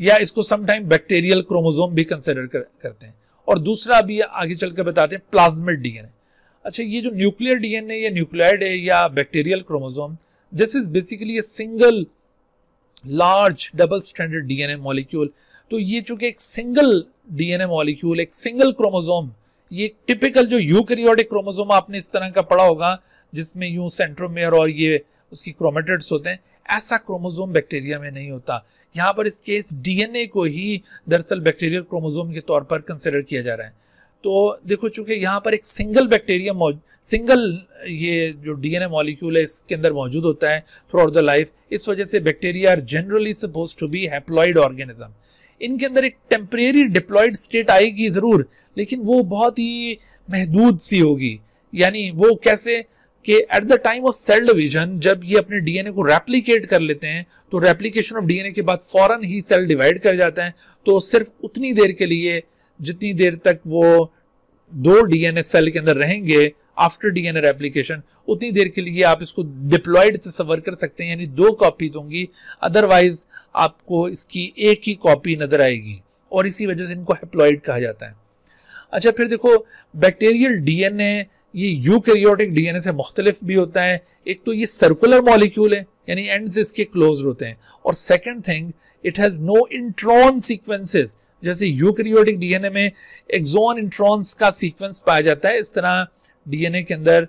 या इसको समटाइम बैक्टीरियल क्रोमोजोम भी कंसिडर कर, करते हैं और दूसरा अभी आगे चल के बताते हैं प्लाज्मिड डीएनए अच्छा ये जो न्यूक्लियर डीएनए या न्यूक्लियाइड है या bacterial chromosome this is basically a single large double stranded DNA molecule तो ये चूंकि एक सिंगल डीएनए मॉलिक्यूल एक सिंगल क्रोमोजोम ये टिपिकल जो यूकैरियोटिक क्रोमोजोम आपने इस तरह का पढ़ा होगा जिसमें यू सेंट्रोमेयर और ये उसकी क्रोमेटेड्स होते हैं ऐसा क्रोमोजोम बैक्टीरिया में नहीं होता यहाँ पर इस केस डीएनए को ही दरअसल बैक्टीरियल क्रोमोजोम के तौर पर कंसिडर किया जा रहा है तो देखो चूंकि यहाँ पर एक सिंगल बैक्टीरिया सिंगल ये जो डीएनए मॉलिक्यूल है इसके अंदर मौजूद होता है थ्रू आउट द लाइफ इस वजह से bacteria are generally suppose to be haploid organism इनके अंदर एक टेम्परेरी डिप्लॉयड स्टेट आएगी ज़रूर लेकिन वो बहुत ही महदूद सी होगी यानी वो कैसे कि at the time of cell division जब ये अपने डीएनए को रेप्लीकेट कर लेते हैं तो रेप्लीकेशन ऑफ डीएनए के बाद फॉरन ही सेल डिवाइड कर जाते हैं तो सिर्फ उतनी देर के लिए जितनी देर तक वो दो डीएनए सेल के अंदर रहेंगे आफ्टर डीएनए रेप्लीकेशन उतनी देर के लिए आप इसको डिप्लॉयड से सवर कर सकते हैं यानी दो कॉपीज होंगी अदरवाइज आपको इसकी एक ही कॉपी नजर आएगी और इसी वजह से इनको हेप्लॉइड कहा जाता है अच्छा फिर देखो बैक्टीरियल डीएनए ये यूकैरियोटिक डीएनए से मुख्तलिफ भी होता है एक तो ये सर्कुलर मॉलिक्यूल है यानी एंड्स इसके क्लोज होते हैं और second thing it has no intron sequences जैसे यूकैरियोटिक डीएनए में एक्सोन इंट्रॉन्स का सीक्वेंस पाया जाता है इस तरह डीएनए के अंदर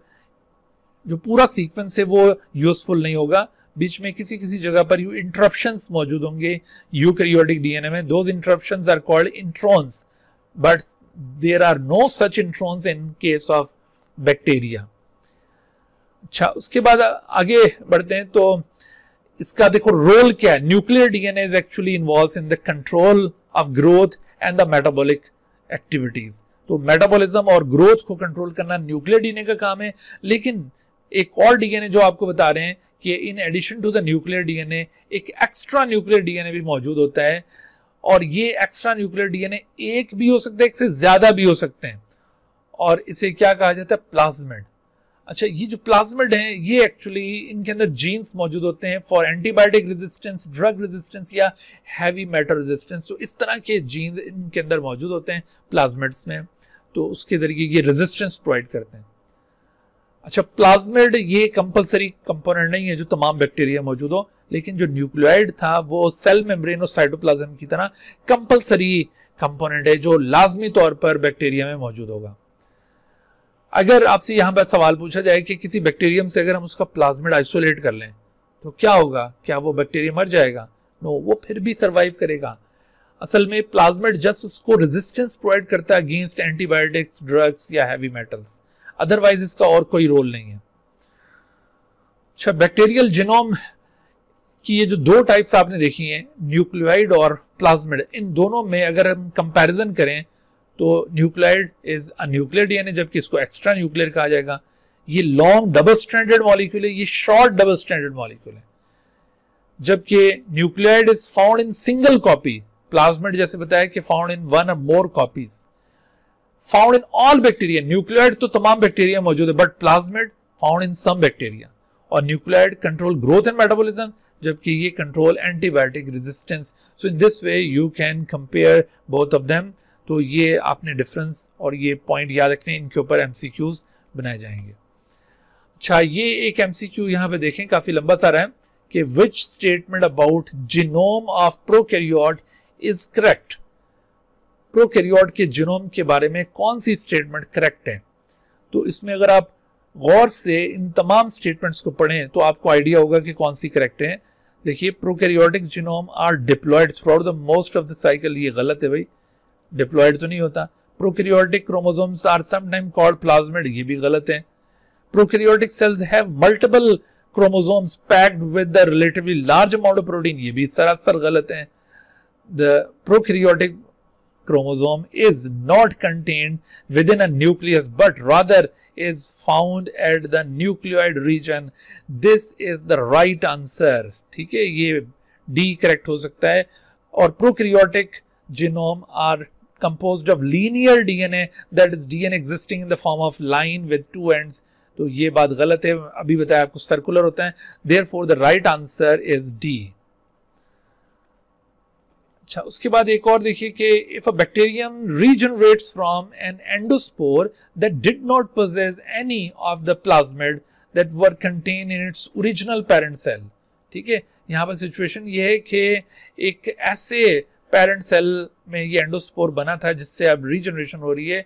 जो पूरा सीक्वेंस है वो यूजफुल नहीं होगा बीच में किसी किसी जगह पर यू इंटरप्शंस मौजूद होंगे यूकैरियोटिक डीएनए में those interruptions are called introns but there are no such introns in case of bacteria अच्छा उसके बाद आगे बढ़ते हैं तो इसका देखो रोल क्या है nuclear DNA is actually involve in the control of growth and the metabolic activities तो मेटाबॉलिज्म और ग्रोथ को कंट्रोल करना न्यूक्लियर डीएनए का काम है लेकिन एक और डीएनए जो आपको बता रहे हैं कि in addition to the nuclear DNA एक एक्स्ट्रा न्यूक्लियर डीएनए भी मौजूद होता है और ये एक्स्ट्रा न्यूक्लियर डीएनए एक भी हो सकता है एक से ज्यादा भी हो सकते हैं और इसे क्या कहा जाता है प्लाज्मिड अच्छा ये जो प्लाज्मिड है ये एक्चुअली इनके अंदर जीन्स मौजूद होते हैं for antibiotic resistance drug resistance या हैवी मेटर रेजिस्टेंस तो इस तरह के जीन्स इनके अंदर मौजूद होते हैं प्लाज्मिड्स में तो उसके जरिए ये रेजिस्टेंस प्रोवाइड करते हैं अच्छा प्लाज्मिड ये कंपलसरी कंपोनेंट नहीं है जो तमाम बैक्टीरिया मौजूद हो लेकिन जो न्यूक्लियोइड था वो सेल मेम्ब्रेन और साइटोप्लाज्म की तरह कंपलसरी कंपोनेंट है जो लाजमी तौर पर बैक्टीरिया में मौजूद होगा अगर आपसे यहाँ पर सवाल पूछा जाए कि किसी बैक्टीरियम से अगर हम उसका प्लाज्मिड आइसोलेट कर लें तो क्या होगा क्या वो बैक्टीरिया मर जाएगा नो वो फिर भी सर्वाइव करेगा असल में प्लाज्मिड जस्ट उसको रेजिस्टेंस प्रोवाइड करता है अगेंस्ट एंटीबायोटिक्स ड्रग्स या हैवी मेटल्स अदरवाइज इसका और कोई रोल नहीं है अच्छा बैक्टीरियल जिनोम की ये जो दो टाइप्स आपने देखी हैं न्यूक्लियोइड और प्लाज्मिड इन दोनों में अगर हम कंपैरिजन करें तो nucleoid is a nuclear DNA जबकि इसको एक्स्ट्रा न्यूक्लियर कहा जाएगा ये लॉन्ग डबल स्टैंडर्ड मॉलिक्यूल है ये शॉर्ट डबल स्टैंडर्ड मॉलिक्यूल है जबकि nucleoid is found in single copy plasmid जैसे बताया कि फाउंड इन वन और more copies found in all bacteria nucleoid तो तमाम बैक्टीरिया मौजूद है but plasmid found in some bacteria और nucleoid control growth and metabolism जबकि ये control antibiotic resistance so in this way you can compare both of them तो ये आपने डिफरेंस और ये पॉइंट याद रखने इनके ऊपर एम बनाए जाएंगे अच्छा ये एक एम सी क्यू यहाँ पे देखें काफ़ी लंबा सारा है कि which statement about genome of prokaryote is correct prokaryote के जिनोम के बारे में कौन सी स्टेटमेंट करेक्ट है तो इसमें अगर आप गौर से इन तमाम स्टेटमेंट्स को पढ़ें तो आपको आइडिया होगा कि कौन सी करेक्ट है देखिए prokaryotic genome are diploid throughout the most of the cycle ये गलत है भाई डिप्लॉयड तो नहीं होता prokaryotic chromosomes are sometime called plasmid ये भी गलत है prokaryotic cells have multiple chromosomes packed with the relatively large amount of protein ये भी सरासर गलत है the prokaryotic chromosome is not contained within a nucleus but rather is found at the nucleoid region this is the right answer ठीक है ये डी करेक्ट हो सकता है और prokaryotic genome are composed of linear DNA that is DNA existing in the form of line with two ends तो ये बात गलत है अभी बताया आपको सर्कुलर होता है therefore the right answer is D अच्छा उसके बाद एक और देखिए कि if a bacterium regenerates from an endospore that did not possess any of the plasmid that were contain in its original parent cell ठीक है यहां पर सिचुएशन ये है कि एक ऐसे पेरेंट सेल में ये एंडोस्पोर बना था जिससे अब रीजनरेशन हो रही है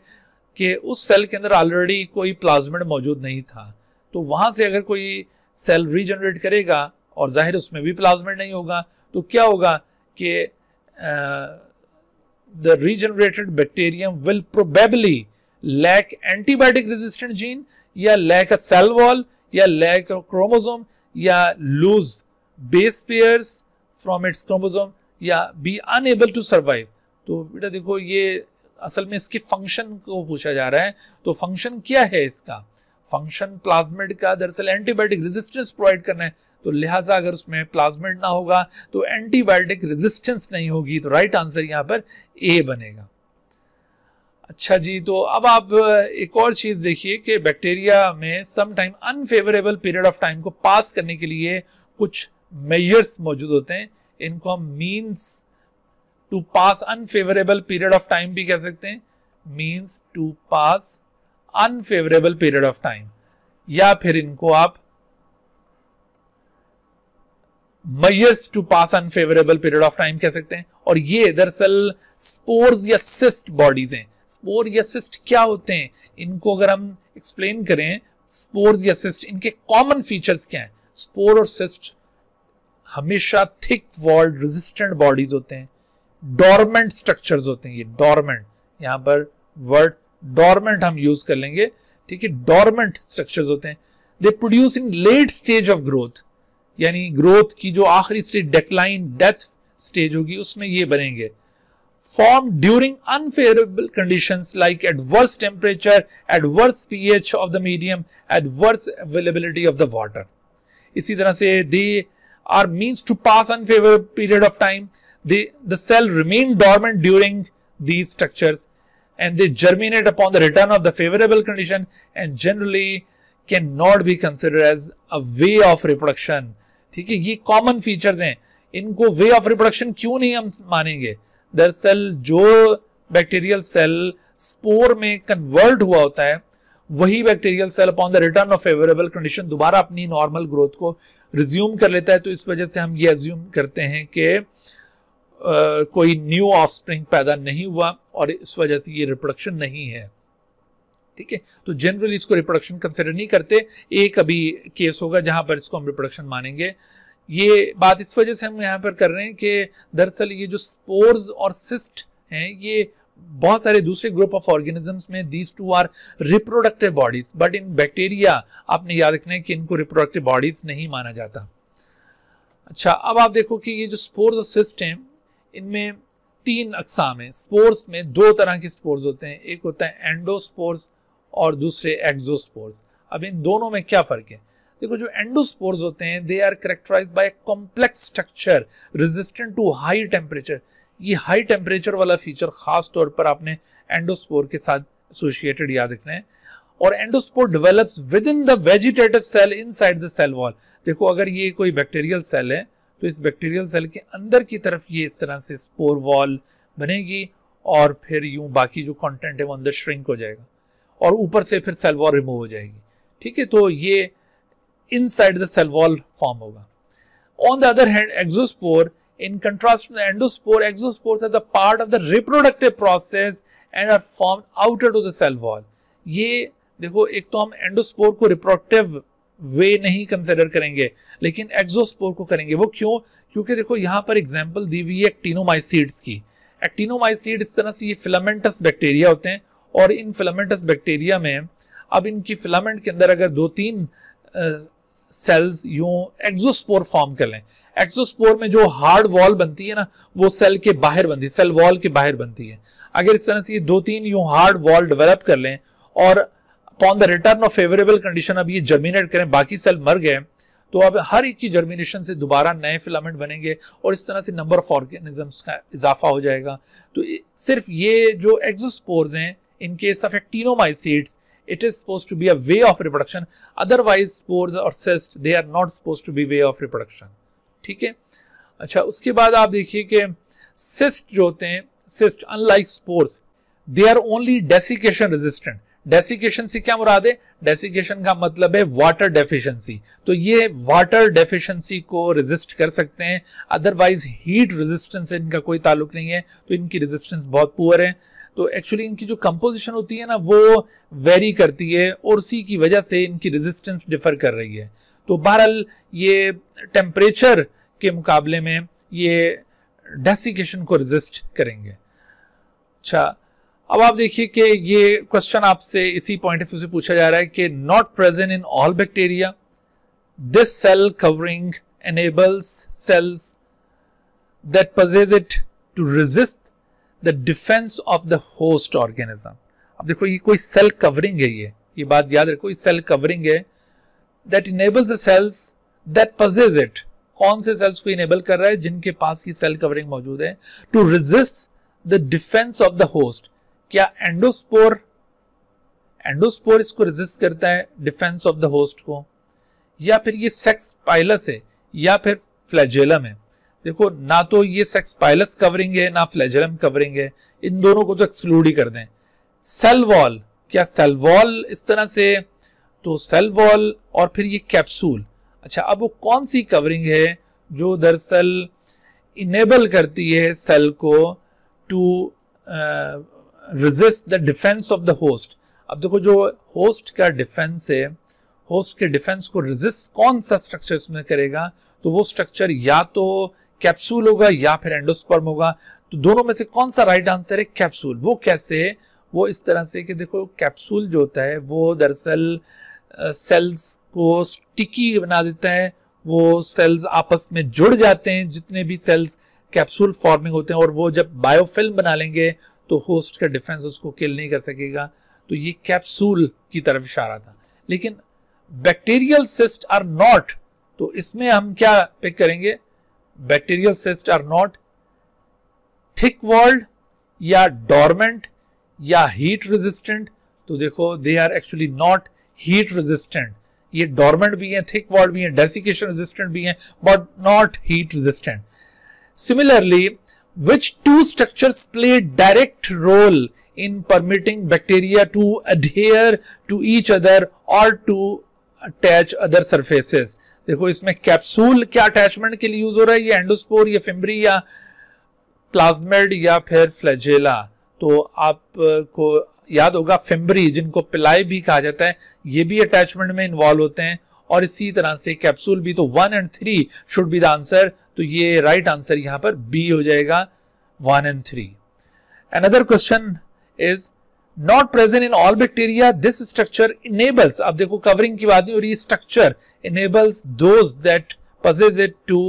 कि उस सेल के अंदर ऑलरेडी कोई प्लाज्मेड मौजूद नहीं था तो वहां से अगर कोई सेल रीजनरेट करेगा और जाहिर उसमें भी प्लाज्मेड नहीं होगा तो क्या होगा कि the regenerated bacterium will probably lack antibiotic resistant gene या लैक अ सेल वॉल या लैक क्रोमोजोम या lose base pairs from its chromosome या बी अनएबल टू सर्वाइव तो बेटा देखो ये असल में इसके फंक्शन को पूछा जा रहा है तो फंक्शन क्या है इसका फंक्शन प्लाज्मेट का दरअसल एंटीबायोटिक रेजिस्टेंस प्रोवाइड करना है तो लिहाजा अगर उसमें प्लाज्मिड ना होगा तो एंटीबायोटिक रेजिस्टेंस नहीं होगी तो राइट आंसर यहाँ पर ए बनेगा अच्छा जी तो अब आप एक और चीज़ देखिए कि बैक्टीरिया में some time unfavourable period of time को पास करने के लिए कुछ मेजर्स मौजूद होते हैं इनको हम means to pass unfavourable period of time भी कह सकते हैं means to pass unfavourable period of time या फिर इनको आप means to pass unfavourable period of time कह सकते हैं और ये दरअसल स्पोर्स या सिस्ट बॉडीज हैं स्पोर या सिस्ट क्या होते हैं इनको अगर हम एक्सप्लेन करें स्पोर्स या सिस्ट इनके कॉमन फीचर्स क्या हैं स्पोर और सिस्ट हमेशा थिक वॉल्ड रेजिस्टेंट बॉडीज होते हैं डॉर्मेंट स्ट्रक्चर्स होते हैं ये डॉर्मेंट यहां पर वर्ड डॉर्मेंट हम यूज कर लेंगे ठीक है डॉर्मेंट स्ट्रक्चर्स होते हैं they produce in late stage of growth यानी ग्रोथ की जो आखिरी स्टेज डेक्लाइन डेथ स्टेज होगी उसमें ये बनेंगे form during unfavourable condition like adverse temperature adverse H of the medium adverse availability of the water इसी तरह से they are means to pass unfavourable period of time the, the cell remain dormant during these structures and they germinate upon the return of the favorable condition and generally cannot be considered as a way of reproduction. ठीक है ये कॉमन फीचर्स हैं इनको वे ऑफ रिप्रोडक्शन क्यों नहीं हम मानेंगे दरअसल जो बैक्टीरियल सेल स्पोर में कन्वर्ट हुआ होता है वही bacterial cell upon the return of favourable condition दोबारा अपनी नॉर्मल ग्रोथ को रिज्यूम कर लेता है तो इस वजह से हम ये एज्यूम करते हैं कि कोई न्यू ऑफस्प्रिंग पैदा नहीं हुआ और इस वजह से ये रिप्रोडक्शन नहीं है ठीक है तो जनरली इसको रिप्रोडक्शन कंसिडर नहीं करते एक अभी केस होगा जहां पर इसको हम रिप्रोडक्शन मानेंगे ये बात इस वजह से हम यहाँ पर कर रहे हैं कि दरअसल ये जो स्पोर्स और सिस्ट हैं ये बहुत सारे दूसरे ग्रुप ऑफ ऑर्गेनिजम्स में these two are reproductive bodies but in bacteria आपने याद रखना है कि इनको रिप्रोडक्टिव बॉडीज नहीं माना जाता अच्छा अब आप देखो कि ये जो स्पोर्स और सिस्ट हैं इनमें तीन अकसाम हैं स्पोर्स में दो तरह के स्पोर्स होते हैं एक होता है एंडोस्पोर्स और दूसरे एक्जोस्पोर्स अब इन दोनों में क्या फ़र्क है देखो जो एंडोस्पोर्स होते हैं they are characterize by complex structure resistant to high temperature ये हाई टेम्परेचर वाला फीचर खास तौर पर आपने एंडोस्पोर के साथ एसोसिएटेड याद रखना है और endospore develops within the vegetative cell inside the cell wall देखो अगर ये कोई बैक्टीरियल सेल है तो इस बैक्टीरियल सेल के अंदर की तरफ ये इस तरह से स्पोर वॉल बनेगी और फिर यूं बाकी जो कंटेंट है वो अंदर श्रिंक हो जाएगा और ऊपर से फिर सेल वॉल रिमूव हो जाएगी ठीक है तो ये inside the cell wall form होगा on the other hand exospore in contrast endospore the endospore exospores are the part of the reproductive process and are formed outer to the ये देखो एक तो हम एंडोस्पोर को रिप्रोडक्टिव वे नहीं कंसिडर करेंगे लेकिन एक्जोस्पोर को करेंगे वो क्यों क्योंकि देखो यहाँ पर एग्जाम्पल दी हुई है एक्टिनोमाइसीड्स की एक्टिनोमाइसीड इस तरह से ये फिलामेंटस बैक्टीरिया होते हैं और इन फिलामेंटस बैक्टीरिया में अब इनकी फिलामेंट के अंदर अगर दो तीन सेल्स यूं एक्जोस्पोर फॉर्म कर लें एक्सोस्पोर में जो हार्ड वॉल बनती है ना वो सेल के बाहर बनती है सेल वॉल के बाहर बनती है अगर इस तरह से ये दो तीन यूं हार्ड वॉल डेवलप कर लें और upon the return of favourable condition अब ये जर्मिनेट करें बाकी सेल मर गए तो अब हर एक की जर्मिनेशन से दोबारा नए फिलामेंट बनेंगे और इस तरह से नंबर ऑफ ऑर्गेनिजम्स का इजाफा हो जाएगा तो सिर्फ ये जो एक्जोस्पोर्स हैं in case of actinomycetes it is suppose to be a way of reproduction otherwise spores और cysts they are not suppose to be way of reproduction ठीक है अच्छा उसके बाद आप देखिए कि सिस्ट जो होते हैं cyst unlike spores they are only desiccation resistant desiccation से क्या मुराद है डेसिकेशन का मतलब है वाटर डेफिशिएंसी तो ये वाटर डेफिशिएंसी को रेजिस्ट कर सकते हैं अदरवाइज हीट रेजिस्टेंस इनका कोई ताल्लुक नहीं है तो इनकी रेजिस्टेंस बहुत पुअर है तो एक्चुअली इनकी जो कंपोजिशन होती है ना वो वेरी करती है और उसी की वजह से इनकी रेजिस्टेंस डिफर कर रही है तो बहरहाल ये टेम्परेचर के मुकाबले में ये डेसिकेशन को रेजिस्ट करेंगे अच्छा अब आप देखिए कि ये क्वेश्चन आपसे इसी पॉइंट ऑफ व्यू से पूछा जा रहा है कि not present in all bacteria this cell covering enables cells that possess it to resist the defence of the host organism अब देखो ये कोई सेल कवरिंग है ये ये बात याद रखो ये सेल कवरिंग है that enables the cells that possess it कौन से सेल्स को इनेबल कर रहा है जिनके पास ये सेल कवरिंग मौजूद है to resist the defence of the host क्या एंडोस्पोर एंडोस्पोर इसको रेजिस्ट करता है डिफेंस ऑफ द होस्ट को या फिर ये सेक्स पाइलस है या फिर फ्लैजेलम है देखो ना तो ये सेक्स पाइलस कवरिंग है ना फ्लैजेलम कवरिंग है इन दोनों को तो एक्सक्लूड ही कर दें सेल वॉल क्या सेल वॉल इस तरह से तो सेल वॉल और फिर ये कैप्सूल अच्छा अब वो कौन सी कवरिंग है जो दरअसल इनेबल करती है सेल को to resist the defence of the host अब देखो जो होस्ट का डिफेंस है होस्ट के डिफेंस को रिजिस्ट कौन सा स्ट्रक्चर इसमें करेगा तो वो स्ट्रक्चर या तो कैप्सूल होगा या फिर एंडोस्पर्म होगा तो दोनों में से कौन सा राइट right आंसर है कैप्सूल वो कैसे वो इस तरह से कि देखो कैप्सूल जो होता है वो दरअसल सेल्स को स्टिकी बना देता है वो सेल्स आपस में जुड़ जाते हैं जितने भी सेल्स कैप्सूल फॉर्मिंग होते हैं और वो जब बायोफिल्म बना लेंगे तो होस्ट का डिफेंस उसको किल नहीं कर सकेगा तो ये कैप्सूल की तरफ इशारा था लेकिन बैक्टीरियल सिस्ट आर नॉट तो इसमें हम क्या पिक करेंगे bacterial cyst are not thick walled या डॉर्मेंट या हीट रेजिस्टेंट तो देखो they are actually not heat resistant ये डॉर्मेंट भी है थिक वॉल्ड भी है डेसिकेशन रेजिस्टेंट भी है but not heat resistant similarly which two structures play direct role in permitting bacteria to adhere to each other or to attach other surfaces. देखो इसमें कैप्सूल क्या अटैचमेंट के लिए यूज हो रहा है ये एंडोस्पोर या फिम्बरी या प्लाज्मेड या फिर फ्लैजेला तो आपको याद होगा फिम्बरी जिनको पिलाई भी कहा जाता है ये भी अटैचमेंट में इन्वॉल्व होते हैं और इसी तरह से कैप्सूल भी तो one and three should be the answer तो ये राइट आंसर यहां पर बी हो जाएगा one and three another question is not present in all bacteria this structure enables अब देखो कवरिंग की बात नहीं हो रही structure enables those that possess it to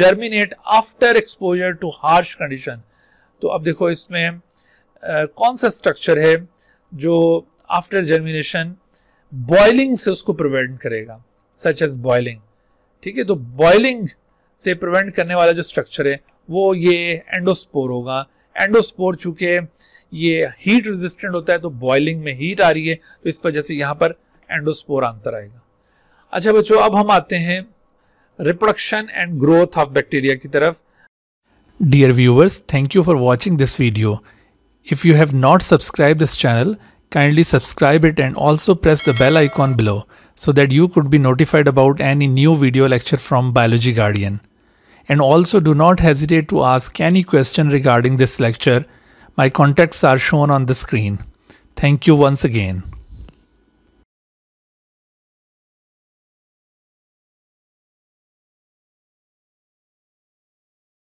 germinate after exposure to harsh condition तो अब देखो इसमें आ, कौन सा स्ट्रक्चर है जो आफ्टर जर्मिनेशन बॉइलिंग से उसको प्रिवेंट करेगा सच एज बॉइलिंग ठीक है तो बॉइलिंग से प्रिवेंट करने वाला जो स्ट्रक्चर है वो ये एंडोस्पोर होगा एंडोस्पोर चूंकि ये हीट रेजिस्टेंट होता है तो बॉइलिंग में हीट आ रही है तो इस वजह से यहाँ पर एंडोस्पोर आंसर आएगा अच्छा बच्चों अब हम आते हैं reproduction and growth of bacteria की तरफ dear viewers thank you for watching this video if you have not subscribe this channel kindly subscribe it and also press the bell icon below so that you could be notified about any new video lecture from Biology Guardian. and also do not hesitate to ask any question regarding this lecture. My contacts are shown on the screen. Thank you once again.